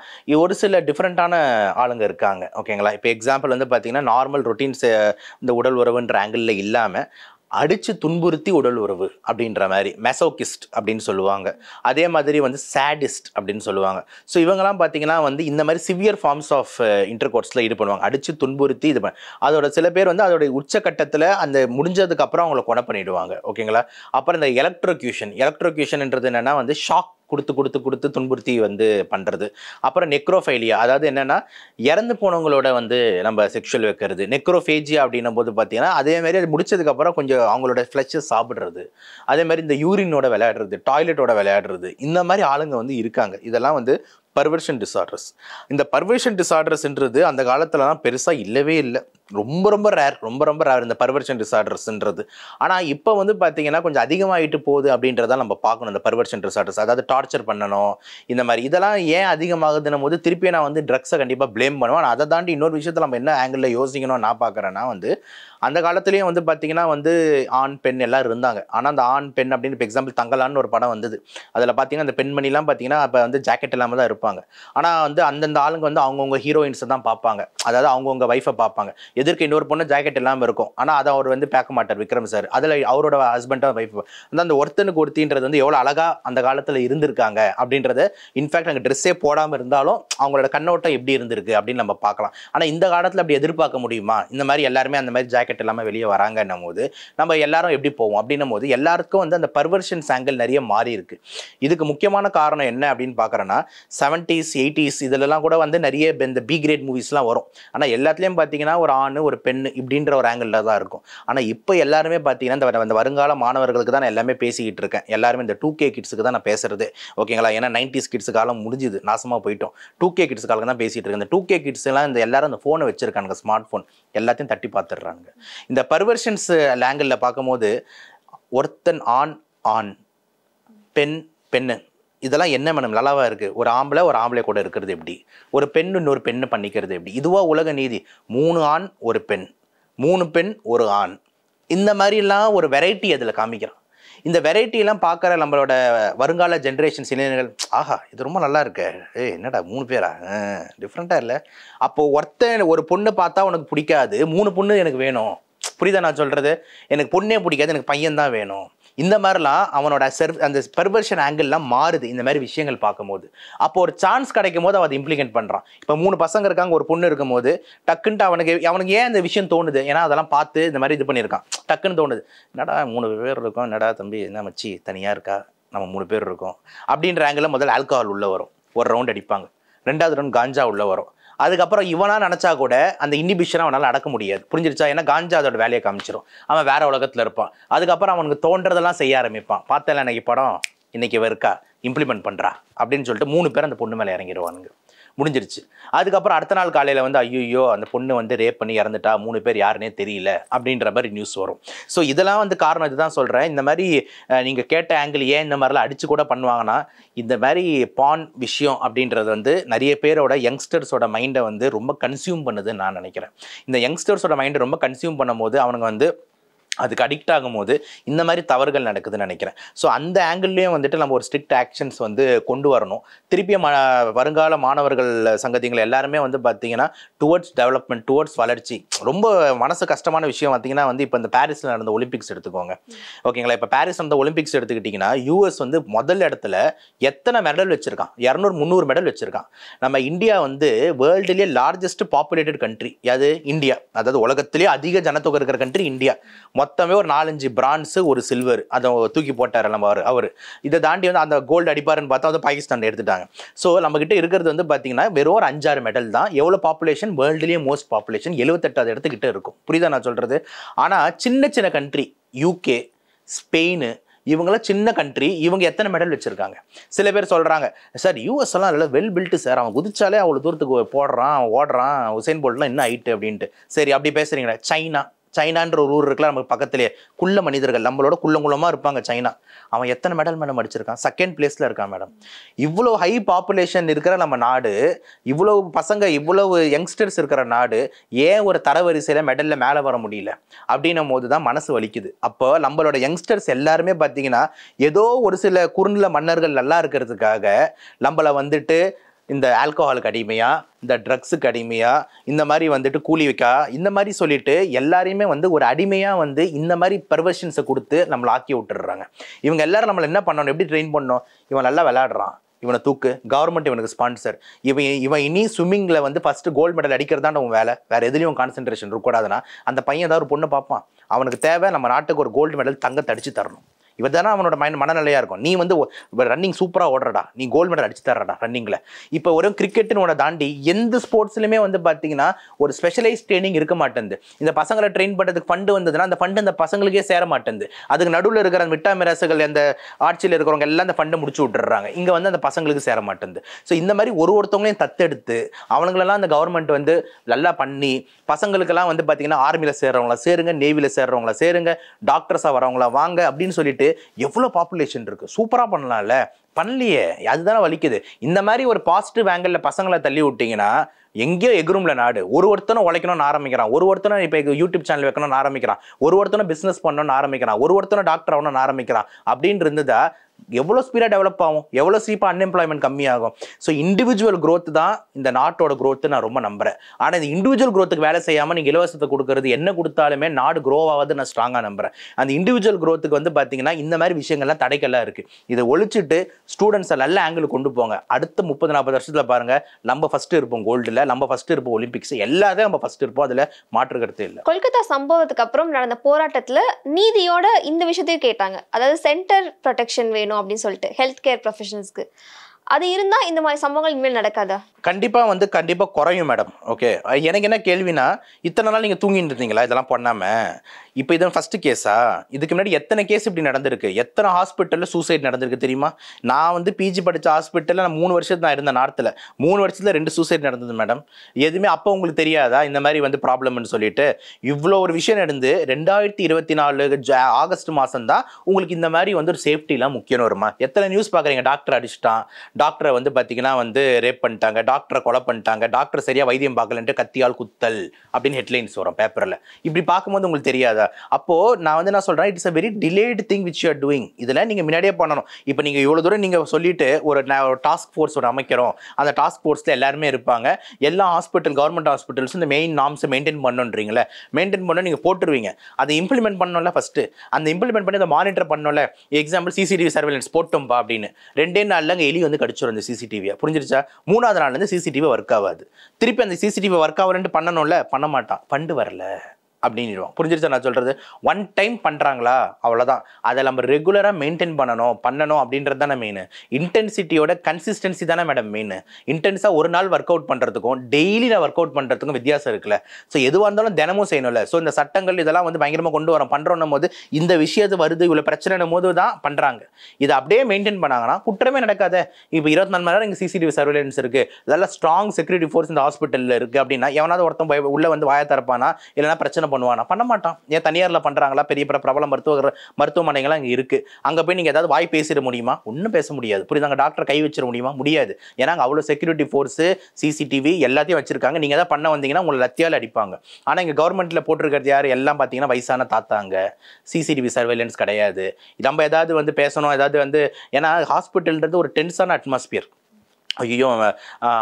ஒரு சில டிஃப்ரெண்ட்டான ஆளுங்க இருக்காங்க ஓகேங்களா இப்போ எக்ஸாம்பிள் வந்து பார்த்தீங்கன்னா நார்மல் ரொட்டீன்ஸ் இந்த உடல் உறவுன்ற ஆங்கிளில் இல்லாமல் அடித்து துன்புறுத்தி உடல் உறவு அப்படின்ற மாதிரி மெசோகிஸ்ட் அப்படின்னு சொல்லுவாங்க அதே மாதிரி வந்து சேடிஸ்ட் அப்படின்னு சொல்லுவாங்க ஸோ இவங்கெல்லாம் பார்த்தீங்கன்னா வந்து இந்த மாதிரி சிவியர் ஃபார்ம்ஸ் ஆஃப் இன்டர்கோர்ஸில் இது பண்ணுவாங்க அடித்து துன்புறுத்தி இது பண்ண அதோட சில பேர் வந்து அதோடைய உச்சக்கட்டத்தில் அந்த முடிஞ்சதுக்கப்புறம் அவங்கள கொலை பண்ணிவிடுவாங்க ஓகேங்களா அப்புறம் இந்த எலக்ட்ரோக்யூஷன் எலக்ட்ரோக்யூஷன்ன்றது என்னென்னா வந்து ஷாக் கொடுத்து கொடுத்து கொடுத்து துன்புறுத்தி வந்து பண்ணுறது அப்புறம் நெக்ரோஃபைலியா அதாவது என்னென்னா இறந்து போனவங்களோட வந்து நம்ம செக்ஷுவல் வைக்கிறது நெக்ரோஃபேஜியா அப்படின்னும் போது பார்த்தீங்கன்னா அதே மாதிரி முடிச்சதுக்கப்புறம் கொஞ்சம் அவங்களோட ஃப்ளஷை சாப்பிட்றது அதே மாதிரி இந்த யூரினோட விளையாடுறது டாய்லெட்டோட விளையாடுறது இந்த மாதிரி ஆளுங்க வந்து இருக்காங்க இதெல்லாம் வந்து பர்வர்ஷன் டிசார்டர்ஸ் இந்த பர்வர்ஷன் டிசார்டர்ஸ்ன்றது அந்த காலத்துலலாம் பெருசாக இல்லவே இல்லை ரொம்ப ரொம்ப ரேர் ரொம்ப ரொம்ப ரேர் இந்த பர்வர்ஷன் டிசார்டர்ஸ்ன்றது ஆனால் இப்போ வந்து பார்த்தீங்கன்னா கொஞ்சம் அதிகமாகிட்டு போகுது அப்படின்றத நம்ம பார்க்கணும் இந்த பர்வர்ஷன் டிசார்டர்ஸ் அதாவது டார்ச்சர் பண்ணணும் இந்த மாதிரி இதெல்லாம் ஏன் அதிகமாகுதுன்னும் போது திருப்பி நான் வந்து ட்ரக்ஸை கண்டிப்பாக ப்ளேம் பண்ணுவேன் ஆனால் அதை தாண்டி இன்னொரு விஷயத்தில் நம்ம என்ன ஆங்கிளில் யோசிக்கணும் நான் பார்க்குறேன்னா வந்து அந்த காலத்துலேயும் வந்து பார்த்திங்கன்னா வந்து ஆண் பெண் எல்லாம் இருந்தாங்க ஆனால் அந்த ஆண் பெண் அப்படின்னு இப்போ எக்ஸாம்பிள் தங்கலான்னு ஒரு படம் வந்தது அதில் பார்த்தீங்கன்னா அந்த பெண்மணிலாம் பார்த்தீங்கன்னா அப்போ வந்து ஜாக்கெட் இல்லாமல் தான் இருப்பாங்க ஆனால் வந்து அந்தந்த ஆளுங்க வந்து அவங்கவுங்க ஹீரோயின்ஸை தான் பார்ப்பாங்க அதாவது அவங்கவுங்க ஒய்ஃபை பார்ப்பாங்க எதிர்க்க இன்னொரு பொண்ணு ஜாக்கெட் இல்லாமல் இருக்கும் ஆனால் அதை அவர் வந்து பேக்க மாட்டார் விக்ரம் சார் அதில் அவரோட ஹஸ்பண்டாக ஒய்ஃப் அந்த அந்த ஒருத்தனுக்கு ஒருத்தின்றது வந்து எவ்வளோ அழகாக அந்த காலத்தில் இருந்திருக்காங்க அப்படின்றத இன்ஃபேக்ட் அங்கே ட்ரெஸ்ஸே போடாமல் இருந்தாலும் அவங்களோட கண்ணோட்டம் எப்படி இருந்திருக்கு அப்படின்னு நம்ம பார்க்கலாம் ஆனால் இந்த காலத்தில் அப்படி எதிர்பார்க்க முடியுமா இந்த மாதிரி எல்லாருமே அந்த மாதிரி ஜாக்கெட் இல்லாமல் வெளியே வராங்கன்னும் போது நம்ம எல்லாரும் எப்படி போவோம் அப்படின்னும் போது எல்லாருக்கும் வந்து அந்த பர்வர்ஷன் ஆங்கிள் நிறைய மாறி இருக்கு இதுக்கு முக்கியமான காரணம் என்ன அப்படின்னு பார்க்குறேன்னா செவன்டிஸ் எயிட்டிஸ் இதிலலாம் கூட வந்து நிறைய இந்த பி கிரேட் மூவிஸ்லாம் வரும் ஆனால் எல்லாத்துலேயும் பார்த்தீங்கன்னா ஒரு ஆண் ஒரு பெண் இப்படின்ற ஒரு ஆங்கிளில் தான் இருக்கும் ஆனால் இப்போ எல்லாருமே பார்த்தீங்கன்னா இந்த வருங்கால மாணவர்களுக்கு தான் நான் எல்லாமே பேசிக்கிட்டு இருக்கேன் எல்லாருமே இந்த டூ கே கிட்ஸுக்கு தான் நான் பேசுறது ஓகேங்களா ஏன்னா நைன்டிஸ் கிட்ஸ் காலம் முடிஞ்சுது நாசமாக போயிட்டோம் டூ கே கிட்ஸ் காலம் தான் பேசிகிட்டு இருக்கேன் இந்த டூ கே கிட்ஸ்லாம் இந்த எல்லாரும் அந்த ஃபோனை வச்சுருக்காங்க ஸ்மார்ட் ஃபோன் எல்லாத்தையும் தட்டி பார்த்துடுறாங்க இந்த பர்வர்ஷன்ஸ் லேங்கிளில் பார்க்கும்போது ஒருத்தன் ஆண் ஆண் பெண் பெண்ணு இதெல்லாம் என்ன மேடம் நல்லாவாக இருக்குது ஒரு ஆம்பளை ஒரு ஆம்பளை கூட இருக்கிறது எப்படி ஒரு பெண் இன்னொரு பெண்ணு பண்ணிக்கிறது எப்படி இதுவாக உலக நீதி மூணு ஆண் ஒரு பெண் மூணு பெண் ஒரு ஆண் இந்த மாதிரிலாம் ஒரு வெரைட்டி அதில் காமிக்கிறான் இந்த வெரைட்டியெல்லாம் பார்க்குற நம்மளோட வருங்கால ஜென்ரேஷன் இளைஞர்கள் ஆஹா இது ரொம்ப நல்லா இருக்கு ஏய் என்னடா மூணு பேரா டிஃப்ரெண்ட்டாக இல்லை அப்போது ஒருத்தன் ஒரு பொண்ணு பார்த்தா உனக்கு பிடிக்காது மூணு பொண்ணு எனக்கு வேணும் புரியுதா நான் சொல்கிறது எனக்கு பொண்ணே பிடிக்காது எனக்கு பையன் தான் வேணும் இந்த மாதிரிலாம் அவனோட செர்வ் அந்த பெர்வர்ஷன் ஆங்கிள்லாம் மாறுது இந்த மாதிரி விஷயங்கள் பார்க்கும்போது அப்போ ஒரு சான்ஸ் கிடைக்கும் போது அவன் அதை இம்ப்ளிமெண்ட் பண்ணுறான் இப்போ மூணு பசங்க இருக்காங்க ஒரு பொண்ணு இருக்கும் போது டக்குன்ட்டு அவனுக்கு அவனுக்கு ஏன் இந்த விஷயம் தோணுது ஏன்னா அதெல்லாம் பார்த்து இந்த மாதிரி இது பண்ணியிருக்கான் டக்குன்னு தோணுது என்னடா மூணு பேர் இருக்கோம் என்னடா தம்பி என்ன மச்சி தனியாக இருக்கா நம்ம மூணு பேர் இருக்கோம் அப்படின்ற ஆங்கிளில் முதல்ல ஆல்கஹால் உள்ளே வரும் ஒரு ரவுண்ட் அடிப்பாங்க ரெண்டாவது ரவுண்ட் காஞ்சா உள்ளே வரும் அதுக்கப்புறம் இவனா நினச்சா கூட அந்த இன்னிபிஷனை அவனால் அடக்க முடியாது புரிஞ்சிருச்சா ஏன்னா காஞ்சா அதோட வேலையை காமிச்சிடும் அவன் வேற உலகத்தில் இருப்பான் அதுக்கப்புறம் அவனுக்கு தோன்றதெல்லாம் செய்ய ஆரம்பிப்பான் பார்த்தல இன்னைக்கு படம் இன்னைக்கு இருக்கா இம்ப்ளிமெண்ட் பண்ணுறா அப்படின்னு சொல்லிட்டு மூணு பேர் அந்த பொண்ணு மேலே இறங்கிடுவானுங்க முடிஞ்சிருச்சு அதுக்கப்புறம் அடுத்த நாள் காலையில் வந்து ஐயோயோ அந்த பொண்ணு வந்து ரேப் பண்ணி இறந்துட்டா மூணு பேர் யாருன்னே தெரியல அப்படின்ற மாதிரி நியூஸ் வரும் ஸோ இதெல்லாம் வந்து காரணம் இதுதான் சொல்கிறேன் இந்த மாதிரி நீங்கள் கேட்ட ஆங்கிள் ஏன் இந்த மாதிரிலாம் அடித்து கூட பண்ணுவாங்கன்னா இந்த மாதிரி பான் விஷயம் அப்படின்றது வந்து நிறைய பேரோட யங்ஸ்டர்ஸோட மைண்டை வந்து ரொம்ப கன்சியூம் பண்ணுதுன்னு நான் நினைக்கிறேன் இந்த யங்ஸ்டர்ஸோட மைண்டை ரொம்ப கன்சியூம் பண்ணும்போது அவனுங்க வந்து அதுக்கு அடிக்ட் ஆகும்போது இந்த மாதிரி தவறுகள் நடக்குதுன்னு நினைக்கிறேன் ஸோ அந்த ஆங்கிள்லேயும் வந்துட்டு நம்ம ஒரு ஸ்ட்ரிக்ட் ஆக்ஷன்ஸ் வந்து கொண்டு வரணும் திருப்பிய ம வருங்கால மாணவர்கள் சங்கதிகள் எல்லாருமே வந்து பார்த்திங்கன்னா டுவர்ட்ஸ் டெவலப்மெண்ட் டுவர்ட்ஸ் வளர்ச்சி ரொம்ப மனசு கஷ்டமான விஷயம் பார்த்திங்கன்னா வந்து இப்போ இந்த பாரிஸில் நடந்த ஒலிம்பிக்ஸ் எடுத்துக்கோங்க ஓகேங்களா இப்போ பாரிஸ் நடந்த ஒலிம்பிக்ஸ் எடுத்துக்கிட்டிங்கன்னா யூஎஸ் வந்து முதல் இடத்துல எத்தனை மெடல் வச்சுருக்கான் இரநூறு முந்நூறு மெடல் வச்சுருக்கான் நம்ம இந்தியா வந்து வேர்ல்டுலேயே லார்ஜஸ்ட் பாப்புலேட்டட் கண்ட்ரி அது இந்தியா அதாவது உலகத்திலே அதிக ஜனத்தொகை இருக்கிற கண்ட்ரி இந்தியா மொத்தமே ஒரு நாலஞ்சு பிரான்ஸு ஒரு சில்வர் அதை தூக்கி போட்டார் நம்ம அவர் அவர் இதை தாண்டி வந்து அந்த கோல்டு அடிப்பாருன்னு பார்த்தா வந்து பாகிஸ்தான் எடுத்துட்டாங்க ஸோ நம்மக்கிட்ட இருக்கிறது வந்து பார்த்தீங்கன்னா வெறும் ஒரு அஞ்சாறு மெடல் தான் எவ்வளோ பாப்புலேஷன் வேர்ல்டுலேயே மோஸ்ட் பாப்புலேஷன் எழுபத்தெட்டாவது இடத்துக்கிட்ட இருக்கும் புரியுதா நான் சொல்கிறது ஆனால் சின்ன சின்ன கண்ட்ரி யூகே ஸ்பெயின் இவங்களாம் சின்ன கண்ட்ரி இவங்க எத்தனை மெடல் வச்சுருக்காங்க சில பேர் சொல்கிறாங்க சார் யூஎஸ் எல்லாம் நல்லா வெல் பில்ட்டு சார் அவன் குதிச்சாலே அவ்வளோ தூரத்துக்கு போடுறான் ஓடுறான் உசைன் போல்ட்லாம் இன்னும் ஹைட்டு அப்படின்ட்டு சரி அப்படி பேசுகிறீங்களா சைனா சைனான்ற ஒரு ஊர் இருக்கலாம் நமக்கு பக்கத்துலேயே குள்ள மனிதர்கள் நம்மளோட குள்ளங்குள்ளமாக இருப்பாங்க சைனா அவன் எத்தனை மெடல் மேடம் அடிச்சிருக்கான் செகண்ட் பிளேஸில் இருக்கான் மேடம் இவ்வளோ ஹை பாப்புலேஷன் இருக்கிற நம்ம நாடு இவ்வளோ பசங்க இவ்வளவு யங்ஸ்டர்ஸ் இருக்கிற நாடு ஏன் ஒரு தரவரிசையில் மெடலில் மேலே வர முடியல அப்படின்னும் போது தான் மனசு வலிக்குது அப்போ நம்மளோட யங்ஸ்டர்ஸ் எல்லாருமே பார்த்தீங்கன்னா ஏதோ ஒரு சில குறுநில மன்னர்கள் நல்லா இருக்கிறதுக்காக நம்மளை வந்துட்டு இந்த ஆல்கோஹாலுக்கு அடிமையாக இந்த ட்ரக்ஸுக்கு அடிமையா இந்த மாதிரி வந்துட்டு கூலி வைக்கா இந்த மாதிரி சொல்லிட்டு எல்லாரையுமே வந்து ஒரு அடிமையாக வந்து இந்த மாதிரி பர்வர்ஷன்ஸை கொடுத்து நம்மளை ஆக்கி விட்டுடுறாங்க இவங்க எல்லாரும் நம்மளை என்ன பண்ணணும் எப்படி ட்ரெயின் பண்ணணும் இவன் நல்லா விளையாடுறான் இவனை தூக்கு கவர்மெண்ட் இவனுக்கு ஸ்பான்சர் இவன் இவன் இனி ஸ்விம்மிங்கில் வந்து ஃபஸ்ட்டு கோல்டு மெடல் அடிக்கிறதான உன் வேலை வேறு எதுலேயும் கான்சன்ட்ரேஷன் இருக்கக்கூடாதுன்னா அந்த பையன் ஏதாவது ஒரு பொண்ணு பார்ப்பான் அவனுக்கு தேவை நம்ம நாட்டுக்கு ஒரு கோல்டு மெடல் தங்கத்தடிச்சு தரணும் இவர் தானே அவனோட மைண்ட் மனநிலையாக இருக்கும் நீ வந்து ரன்னிங் சூப்பராக ஓடுறடா நீ கோல்டு மெடல் அடிச்சு தர்றடா ரன்னிங்கில் இப்போ வெறும் கிரிக்கெட்டுன்னு தாண்டி எந்த ஸ்போர்ட்ஸ்லையுமே வந்து பார்த்தீங்கன்னா ஒரு ஸ்பெஷலைஸ் ட்ரைனிங் இருக்க மாட்டேங்குது இந்த பசங்களை ட்ரெயின் பண்ணுறதுக்கு ஃபண்டு வந்ததுன்னா அந்த ஃபண்டு அந்த பசங்களுக்கே சேர மாட்டேங்குது அதுக்கு நடுவில் இருக்கிற அந்த விட்டா மிராசுகள் அந்த ஆட்சியில் இருக்கிறவங்க எல்லாம் அந்த ஃபண்டை முடிச்சு விட்டுறாங்க இங்கே வந்து அந்த பசங்களுக்கு சேர மாட்டேங்குது ஸோ இந்த மாதிரி ஒரு ஒருத்தவங்களையும் தத்தெடுத்து அவங்களெல்லாம் அந்த கவர்மெண்ட் வந்து நல்லா பண்ணி பசங்களுக்கெல்லாம் வந்து பார்த்தீங்கன்னா ஆர்மியில் சேர்றவங்களா சேருங்க நேவியில் சேர்றவங்களா சேருங்க டாக்டர்ஸாக வரவங்களா வாங்க அப்படின்னு சொல்லிட்டு வந்துட்டு எவ்வளோ பாப்புலேஷன் இருக்குது சூப்பராக பண்ணலாம்ல பண்ணலையே அதுதானே வலிக்குது இந்த மாதிரி ஒரு பாசிட்டிவ் ஆங்கிளில் பசங்களை தள்ளி விட்டிங்கன்னா எங்கேயோ எக்ரூமில் நாடு ஒரு ஒருத்தனை உழைக்கணும்னு ஆரம்பிக்கிறான் ஒரு ஒருத்தனை இப்போ யூடியூப் சேனல் வைக்கணும்னு ஆரம்பிக்கிறான் ஒரு ஒருத்தனை பிஸ்னஸ் பண்ணணும்னு ஆரம்பிக்கிறான் ஒரு ஒருத்தனை டாக்டர் ஆகணும்னு ஆரம்பிக்கிறான் அப்படின்னு இருந்ததா எவ்வளோ ஸ்பீடாக டெவலப் ஆகும் எவ்வளோ சீப்பாக அன்எம்ப்ளாய்மெண்ட் கம்மியாகும் ஸோ இண்டிவிஜுவல் க்ரோத் தான் இந்த நாட்டோட க்ரோத்து நான் ரொம்ப நம்புகிறேன் ஆனால் இந்த இண்டிவிஜுவல் க்ரோத்துக்கு வேலை செய்யாமல் நீங்கள் இலவசத்தை கொடுக்கறது என்ன கொடுத்தாலுமே நாடு க்ரோ ஆகாது நான் ஸ்ட்ராங்காக நம்புகிறேன் அந்த இண்டிவிஜுவல் க்ரோத்துக்கு வந்து பார்த்தீங்கன்னா இந்த மாதிரி விஷயங்கள்லாம் தடைக்கெல்லாம் இருக்குது இதை ஒழிச்சிட்டு ஸ்டூடெண்ட்ஸை நல்ல ஆங்கிளுக்கு கொண்டு போங்க அடுத்த முப்பது நாற்பது வருஷத்தில் பாருங்கள் நம்ம ஃபஸ்ட்டு இருப்போம் கோல்டில் நம்ம ஃபஸ்ட்டு இருப்போம் ஒலிம்பிக்ஸ் எல்லாத்தையும் நம்ம ஃபஸ்ட்டு இருப்போம் அதில் மாற்று கருத்து இல்லை கொல்கத்தா சம்பவத்துக்கு அப்புறம் நடந்த போராட்டத்தில் நீதியோட இந்த விஷயத்தையும் கேட்டாங்க அதாவது சென்டர் ப்ரொடெக்ஷன் வேணும் வேணும் அப்படின்னு சொல்லிட்டு ஹெல்த் கேர் ப்ரொஃபஷனல்ஸ்க்கு அது இருந்தா இந்த மாதிரி சம்பவங்கள் இனிமேல் நடக்காதா கண்டிப்பா வந்து கண்டிப்பா குறையும் மேடம் ஓகே எனக்கு என்ன கேள்வினா இத்தனை நாள் நீங்க தூங்கிட்டு இருந்தீங்களா இதெல்லாம் பண்ணாம இப்போ இதான் ஃபர்ஸ்ட் கேஸா இதுக்கு முன்னாடி எத்தனை கேஸ் இப்படி நடந்திருக்கு எத்தனை ஹாஸ்பிட்டலில் சூசைட் நடந்திருக்கு தெரியுமா நான் வந்து பிஜி படித்த ஹாஸ்பிட்டலில் நான் மூணு வருஷத்து நான் இருந்தேன் நார்த்தில் மூணு வருஷத்தில் ரெண்டு சூசைட் நடந்தது மேடம் எதுவுமே அப்போ உங்களுக்கு தெரியாதா இந்த மாதிரி வந்து ப்ராப்ளம்னு சொல்லிட்டு இவ்வளோ ஒரு விஷயம் நடந்து ரெண்டாயிரத்தி இருபத்தி நாலு ஆகஸ்ட் மாதம் தான் உங்களுக்கு இந்த மாதிரி வந்து ஒரு சேஃப்டிலாம் முக்கியம் வருமா எத்தனை நியூஸ் பார்க்குறீங்க டாக்டர் அடிச்சிட்டான் டாக்டரை வந்து பார்த்தீங்கன்னா வந்து ரேப் பண்ணிட்டாங்க டாக்டரை கொலை பண்ணிட்டாங்க டாக்டர் சரியாக வைத்தியம் பார்க்கலன்ட்டு கத்தியால் குத்தல் அப்படின்னு ஹெட்லைன்ஸ் வரும் பேப்பரில் இப்படி பார்க்கும்போது உங்களுக்கு தெரியாதா அதை அப்போ நான் வந்து நான் சொல்றேன் it's a very delayed thing which you're doing இதில் நீங்க முன்னாடியே பண்ணணும் இப்போ நீங்க இவ்வளவு தூரம் நீங்க சொல்லிட்டு ஒரு டாஸ்க் ஃபோர்ஸ் ஒரு அமைக்கிறோம் அந்த டாஸ்க் ஃபோர்ஸ்ல எல்லாருமே இருப்பாங்க எல்லா ஹாஸ்பிட்டல் கவர்மெண்ட் ஹாஸ்பிட்டல்ஸ் இந்த மெயின் நாம்ஸ் மெயின்டைன் பண்ணுன்றீங்களே மெயின்டைன் பண்ண நீங்கள் போட்டுருவீங்க அதை இம்ப்ளிமெண்ட் பண்ணணும்ல ஃபஸ்ட்டு அந்த இம்ப்ளிமெண்ட் பண்ணி அதை மானிட்டர் பண்ணணும்ல எக்ஸாம்பிள் சிசிடிவி சர்வேலன்ஸ் போட்டோம்பா அப்படின்னு ரெண்டே நாளில் அங்கே எலி வந்து கடிச்சிடும் அந்த சிசிடிவியை புரிஞ்சிருச்சா மூணாவது நாள்லேருந்து சிசிடிவி ஒர்க் ஆகாது திருப்பி அந்த சிசிடிவி ஒர்க் ஆகலன்ட்டு பண்ணணும்ல பண்ண மாட்டான் பண்டு வரல அப்படின்னுடுவோம் புரிஞ்சிருச்சா நான் சொல்கிறது ஒன் டைம் பண்ணுறாங்களா அவ்வளோதான் அதை நம்ம ரெகுலராக மெயின்டைன் பண்ணணும் பண்ணணும் அப்படின்றது தானே மெயின் இன்டென்சிட்டியோட கன்சிஸ்டன்சி தானே மேடம் மெயின் இன்டென்ஸாக ஒரு நாள் ஒர்க் அவுட் பண்ணுறதுக்கும் டெய்லி நான் ஒர்க் அவுட் பண்ணுறதுக்கும் வித்தியாசம் இருக்குல்ல ஸோ எதுவாக இருந்தாலும் தினமும் செய்யணும்ல ஸோ இந்த சட்டங்கள் இதெல்லாம் வந்து பயங்கரமாக கொண்டு வரோம் பண்ணுறோன்னும் போது இந்த விஷயத்து வருது இவ்வளோ பிரச்சனைன்னும் போது தான் பண்ணுறாங்க இதை அப்படியே மெயின்டைன் பண்ணாங்கன்னா குற்றமே நடக்காது இப்போ இருபத்தி நாலு மணி நேரம் இங்கே சிசிடிவி சர்வேலன்ஸ் இருக்குது இதெல்லாம் ஸ்ட்ராங் செக்யூரிட்டி ஃபோர்ஸ் இந்த ஹாஸ்பிட்டலில் இருக்குது அப்படின்னா எவனாவது ஒருத்தன் உள்ளே வந்து வாய தரப்பானா இல்லைனா பிரச்சனை பண்ணுவானா பண்ண மாட்டான் ஏன் தனியாரில் பண்ணுறாங்களா பெரிய பெரிய பிரபல மருத்துவ மருத்துவமனைகள்லாம் அங்கே இருக்குது அங்கே போய் நீங்கள் ஏதாவது வாய் பேசிட முடியுமா ஒன்றும் பேச முடியாது புரியுதாங்க டாக்டர் கை வச்சிட முடியுமா முடியாது ஏன்னா அங்கே அவ்வளோ செக்யூரிட்டி ஃபோர்ஸு சிசிடிவி எல்லாத்தையும் வச்சிருக்காங்க நீங்கள் எதாவது பண்ண வந்தீங்கன்னா உங்களை லத்தியால் அடிப்பாங்க ஆனால் இங்கே கவர்மெண்ட்டில் போட்டிருக்கிறது யார் எல்லாம் பார்த்தீங்கன்னா வயசான தாத்தாங்க சிசிடிவி சர்வேலன்ஸ் கிடையாது நம்ம ஏதாவது வந்து பேசணும் ஏதாவது வந்து ஏன்னா ஹாஸ்பிட்டல்ன்றது ஒரு டென்ஸான அட்மாஸ்பியர் ஐயோ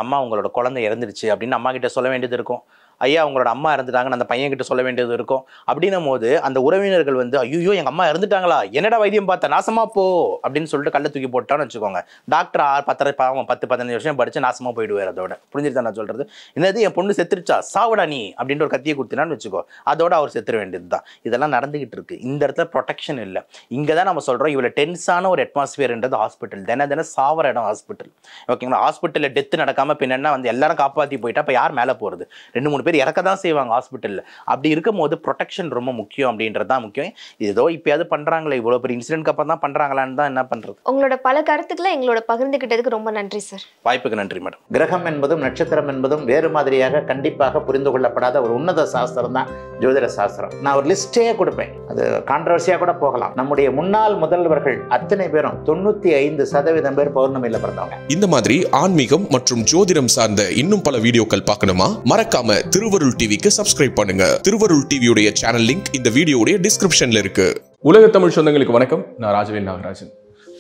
அம்மா உங்களோட குழந்தை இறந்துருச்சு அப்படின்னு அம்மா கிட்ட சொல்ல வேண்டியது இருக்கும் ஐயா அவங்களோட அம்மா இறந்துட்டாங்கன்னு அந்த பையன்கிட்ட சொல்ல வேண்டியது இருக்கும் அப்படின்னும் போது அந்த உறவினர்கள் வந்து ஐயோ எங்கள் அம்மா இறந்துட்டாங்களா என்னடா வைத்தியம் பார்த்த நாசமா போ அப்படின்னு சொல்லிட்டு கல்லை தூக்கி போட்டான்னு வச்சுக்கோங்க டாக்டர் ஆறு பத்தரை பாவம் பத்து பதினஞ்சு வருஷம் படித்து நாசமாக போயிடுவார் அதோட புரிஞ்சுட்டு நான் சொல்கிறது என்னது என் பொண்ணு செத்துருச்சா சாவிடா நீ அப்படின்ற ஒரு கத்தியை கொடுத்தினான்னு வச்சுக்கோ அதோட அவர் செத்துற வேண்டியது தான் இதெல்லாம் நடந்துகிட்டு இருக்கு இந்த இடத்துல ப்ரொடெக்ஷன் இல்லை இங்கே தான் நம்ம சொல்கிறோம் இவ்வளோ டென்ஸான ஒரு அட்மாஸ்பியர்ன்றது ஹாஸ்பிட்டல் தின தின சாவர இடம் ஹாஸ்பிட்டல் ஓகேங்களா ஹாஸ்பிட்டலில் டெத்து நடக்காமல் பின்னா வந்து எல்லாரும் காப்பாற்றி போயிட்டா இப்போ யார் மேலே போகிறது ரெண்டு மூணு நூறு பேர் இறக்க தான் செய்வாங்க ஹாஸ்பிட்டலில் அப்படி இருக்கும் போது ப்ரொடெக்ஷன் ரொம்ப முக்கியம் அப்படின்றது தான் முக்கியம் ஏதோ இப்போயாவது பண்ணுறாங்களே இவ்வளோ பெரிய இன்சிடென்ட் அப்புறம் தான் பண்ணுறாங்களான்னு தான் என்ன பண்ணுறது உங்களோட பல கருத்துக்களை எங்களோட பகிர்ந்துக்கிட்டதுக்கு ரொம்ப நன்றி சார் வாய்ப்புக்கு நன்றி மேடம் கிரகம் என்பதும் நட்சத்திரம் என்பதும் வேறு மாதிரியாக கண்டிப்பாக புரிந்து கொள்ளப்படாத ஒரு உன்னத சாஸ்திரம் தான் ஜோதிட சாஸ்திரம் நான் ஒரு லிஸ்டே கொடுப்பேன் அது கான்ட்ரவர்சியாக கூட போகலாம் நம்முடைய முன்னாள் முதல்வர்கள் அத்தனை பேரும் தொண்ணூற்றி ஐந்து சதவீதம் பேர் பௌர்ணமியில் பிறந்தவங்க இந்த மாதிரி ஆன்மீகம் மற்றும் ஜோதிடம் சார்ந்த இன்னும் பல வீடியோக்கள் பார்க்கணுமா மறக்காம திருவருள் டிவிக்கு சப்ஸ்கிரைப் பண்ணுங்க திருவருள் டிவியுடைய சேனல் லிங்க் இந்த வீடியோடைய டிஸ்கிரிப்ஷன்ல இருக்கு உலக தமிழ் சொந்தங்களுக்கு வணக்கம் நான் ராஜவேல் நாகராஜன்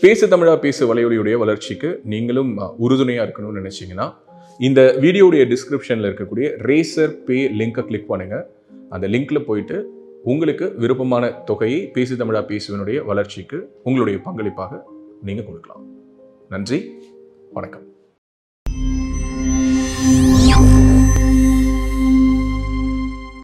பேசு தமிழா பேசு வலையொலியுடைய வளர்ச்சிக்கு நீங்களும் உறுதுணையாக இருக்கணும்னு நினைச்சீங்கன்னா இந்த வீடியோடைய டிஸ்கிரிப்ஷனில் இருக்கக்கூடிய ரேசர் பே லிங்கை கிளிக் பண்ணுங்கள் அந்த லிங்க்கில் போயிட்டு உங்களுக்கு விருப்பமான தொகையை பேசு தமிழா பேசுவனுடைய வளர்ச்சிக்கு உங்களுடைய பங்களிப்பாக நீங்கள் கொடுக்கலாம் நன்றி வணக்கம்